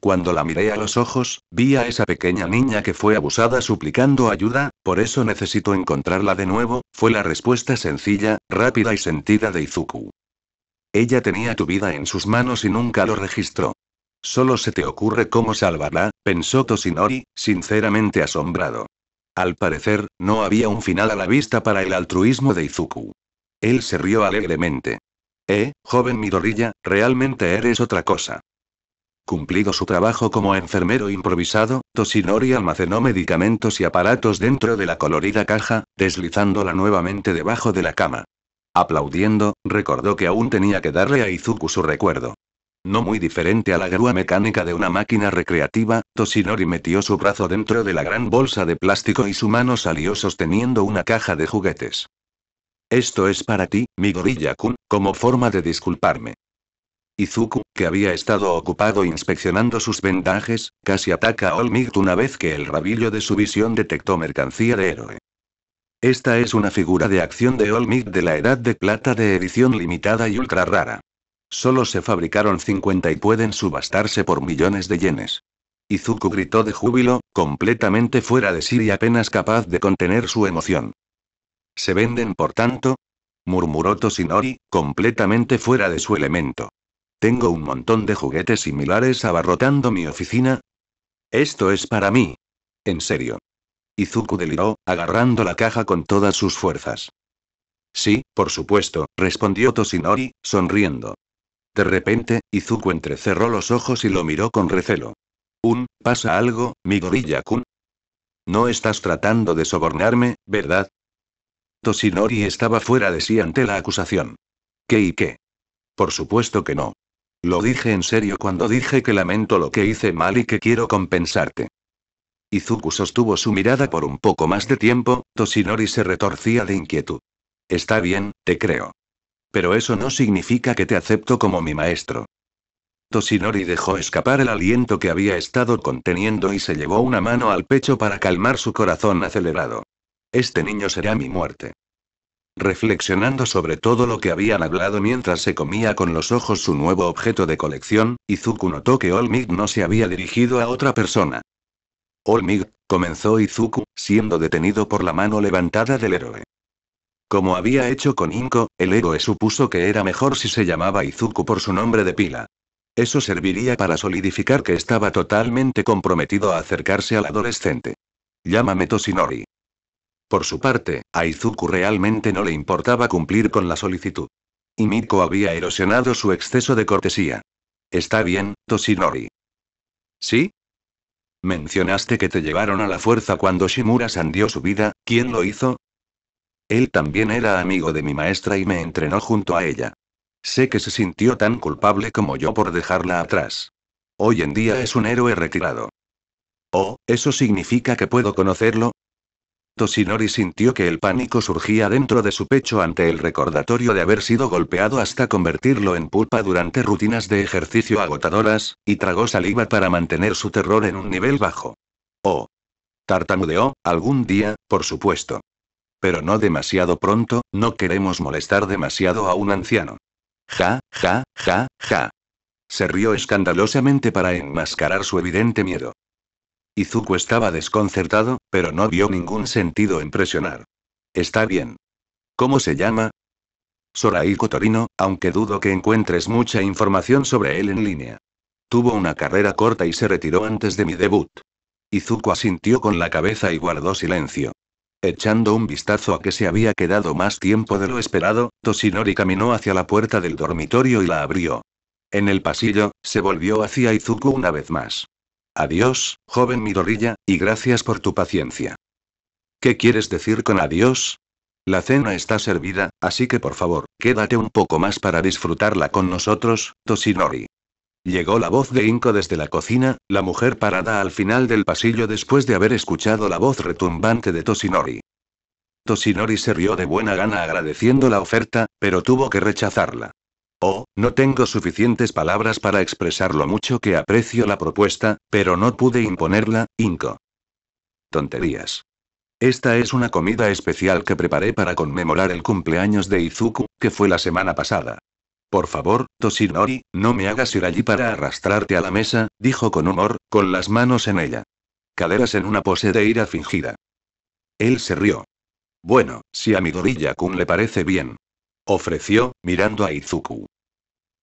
Cuando la miré a los ojos, vi a esa pequeña niña que fue abusada suplicando ayuda, por eso necesito encontrarla de nuevo, fue la respuesta sencilla, rápida y sentida de Izuku. Ella tenía tu vida en sus manos y nunca lo registró. Solo se te ocurre cómo salvarla, pensó Toshinori, sinceramente asombrado. Al parecer, no había un final a la vista para el altruismo de Izuku. Él se rió alegremente. Eh, joven Midorilla, realmente eres otra cosa. Cumplido su trabajo como enfermero improvisado, Toshinori almacenó medicamentos y aparatos dentro de la colorida caja, deslizándola nuevamente debajo de la cama. Aplaudiendo, recordó que aún tenía que darle a Izuku su recuerdo. No muy diferente a la grúa mecánica de una máquina recreativa, Toshinori metió su brazo dentro de la gran bolsa de plástico y su mano salió sosteniendo una caja de juguetes. Esto es para ti, mi gorilla kun como forma de disculparme. Izuku, que había estado ocupado inspeccionando sus vendajes, casi ataca a Olmigt una vez que el rabillo de su visión detectó mercancía de héroe. Esta es una figura de acción de Olmigt de la edad de plata de edición limitada y ultra rara. Solo se fabricaron 50 y pueden subastarse por millones de yenes. Izuku gritó de júbilo, completamente fuera de sí y apenas capaz de contener su emoción. ¿Se venden por tanto? murmuró Toshinori, completamente fuera de su elemento. Tengo un montón de juguetes similares abarrotando mi oficina. Esto es para mí. En serio. Izuku deliró, agarrando la caja con todas sus fuerzas. Sí, por supuesto, respondió Toshinori, sonriendo. De repente, Izuku entrecerró los ojos y lo miró con recelo. Un, ¿pasa algo, mi gorilla? kun No estás tratando de sobornarme, ¿verdad? Toshinori estaba fuera de sí ante la acusación. ¿Qué y qué? Por supuesto que no. Lo dije en serio cuando dije que lamento lo que hice mal y que quiero compensarte. Izuku sostuvo su mirada por un poco más de tiempo, Toshinori se retorcía de inquietud. Está bien, te creo. Pero eso no significa que te acepto como mi maestro. Toshinori dejó escapar el aliento que había estado conteniendo y se llevó una mano al pecho para calmar su corazón acelerado. Este niño será mi muerte. Reflexionando sobre todo lo que habían hablado mientras se comía con los ojos su nuevo objeto de colección, Izuku notó que Olmig no se había dirigido a otra persona. Olmig, comenzó Izuku, siendo detenido por la mano levantada del héroe. Como había hecho con Inko, el héroe supuso que era mejor si se llamaba Izuku por su nombre de pila. Eso serviría para solidificar que estaba totalmente comprometido a acercarse al adolescente. Llámame Toshinori. Por su parte, a Izuku realmente no le importaba cumplir con la solicitud. Y Miko había erosionado su exceso de cortesía. Está bien, Toshinori. ¿Sí? Mencionaste que te llevaron a la fuerza cuando Shimura sandió su vida, ¿quién lo hizo? Él también era amigo de mi maestra y me entrenó junto a ella. Sé que se sintió tan culpable como yo por dejarla atrás. Hoy en día es un héroe retirado. Oh, ¿eso significa que puedo conocerlo? Toshinori sintió que el pánico surgía dentro de su pecho ante el recordatorio de haber sido golpeado hasta convertirlo en pulpa durante rutinas de ejercicio agotadoras, y tragó saliva para mantener su terror en un nivel bajo. Oh. Tartamudeó, algún día, por supuesto. Pero no demasiado pronto, no queremos molestar demasiado a un anciano. Ja, ja, ja, ja. Se rió escandalosamente para enmascarar su evidente miedo. Izuku estaba desconcertado, pero no vio ningún sentido en presionar. Está bien. ¿Cómo se llama? Soraiko Torino, aunque dudo que encuentres mucha información sobre él en línea. Tuvo una carrera corta y se retiró antes de mi debut. Izuku asintió con la cabeza y guardó silencio. Echando un vistazo a que se había quedado más tiempo de lo esperado, Toshinori caminó hacia la puerta del dormitorio y la abrió. En el pasillo, se volvió hacia Izuku una vez más. Adiós, joven Midorilla, y gracias por tu paciencia. ¿Qué quieres decir con adiós? La cena está servida, así que por favor, quédate un poco más para disfrutarla con nosotros, Toshinori. Llegó la voz de Inko desde la cocina, la mujer parada al final del pasillo después de haber escuchado la voz retumbante de Toshinori. Toshinori se rió de buena gana agradeciendo la oferta, pero tuvo que rechazarla. Oh, no tengo suficientes palabras para expresar lo mucho que aprecio la propuesta, pero no pude imponerla, Inko. Tonterías. Esta es una comida especial que preparé para conmemorar el cumpleaños de Izuku, que fue la semana pasada. Por favor, Toshinori, no me hagas ir allí para arrastrarte a la mesa, dijo con humor, con las manos en ella. Caderas en una pose de ira fingida. Él se rió. Bueno, si a Midoriya-kun le parece bien. Ofreció, mirando a Izuku.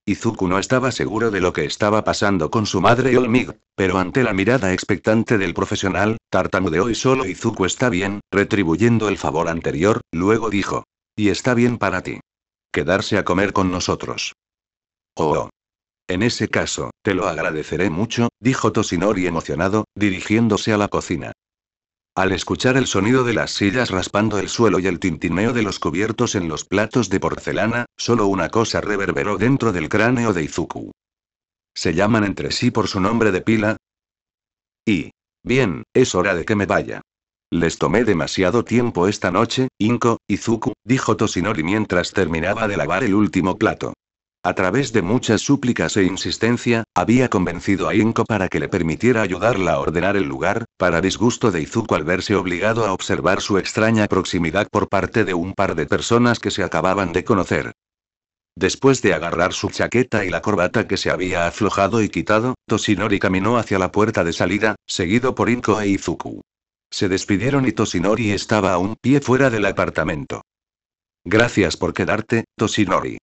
Izuku no estaba seguro de lo que estaba pasando con su madre y Olmig, pero ante la mirada expectante del profesional, tartamudeó y solo Izuku está bien, retribuyendo el favor anterior, luego dijo. Y está bien para ti quedarse a comer con nosotros. Oh, oh. En ese caso, te lo agradeceré mucho, dijo Tosinori emocionado, dirigiéndose a la cocina. Al escuchar el sonido de las sillas raspando el suelo y el tintineo de los cubiertos en los platos de porcelana, solo una cosa reverberó dentro del cráneo de Izuku. ¿Se llaman entre sí por su nombre de pila? Y. Bien, es hora de que me vaya. Les tomé demasiado tiempo esta noche, Inko, Izuku, dijo Tosinori mientras terminaba de lavar el último plato. A través de muchas súplicas e insistencia, había convencido a Inko para que le permitiera ayudarla a ordenar el lugar, para disgusto de Izuku al verse obligado a observar su extraña proximidad por parte de un par de personas que se acababan de conocer. Después de agarrar su chaqueta y la corbata que se había aflojado y quitado, Toshinori caminó hacia la puerta de salida, seguido por Inko e Izuku. Se despidieron y Tosinori estaba a un pie fuera del apartamento. Gracias por quedarte, Tosinori.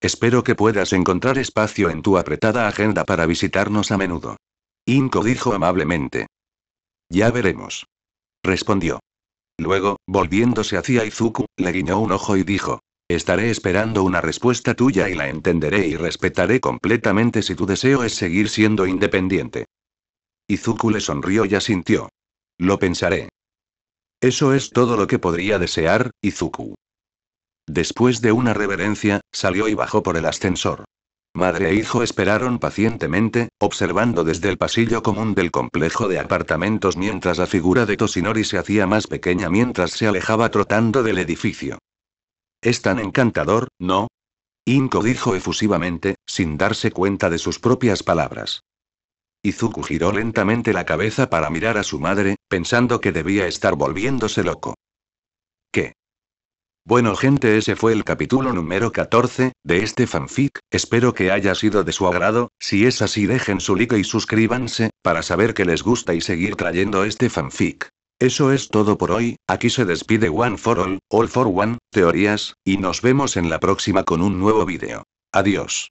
Espero que puedas encontrar espacio en tu apretada agenda para visitarnos a menudo. Inko dijo amablemente. Ya veremos. Respondió. Luego, volviéndose hacia Izuku, le guiñó un ojo y dijo. Estaré esperando una respuesta tuya y la entenderé y respetaré completamente si tu deseo es seguir siendo independiente. Izuku le sonrió y asintió. Lo pensaré. Eso es todo lo que podría desear, Izuku. Después de una reverencia, salió y bajó por el ascensor. Madre e hijo esperaron pacientemente, observando desde el pasillo común del complejo de apartamentos mientras la figura de Toshinori se hacía más pequeña mientras se alejaba trotando del edificio. Es tan encantador, ¿no? Inko dijo efusivamente, sin darse cuenta de sus propias palabras. Izuku giró lentamente la cabeza para mirar a su madre, pensando que debía estar volviéndose loco. ¿Qué? Bueno gente, ese fue el capítulo número 14, de este fanfic, espero que haya sido de su agrado, si es así dejen su like y suscríbanse, para saber que les gusta y seguir trayendo este fanfic. Eso es todo por hoy, aquí se despide One for All, All for One, teorías, y nos vemos en la próxima con un nuevo vídeo. Adiós.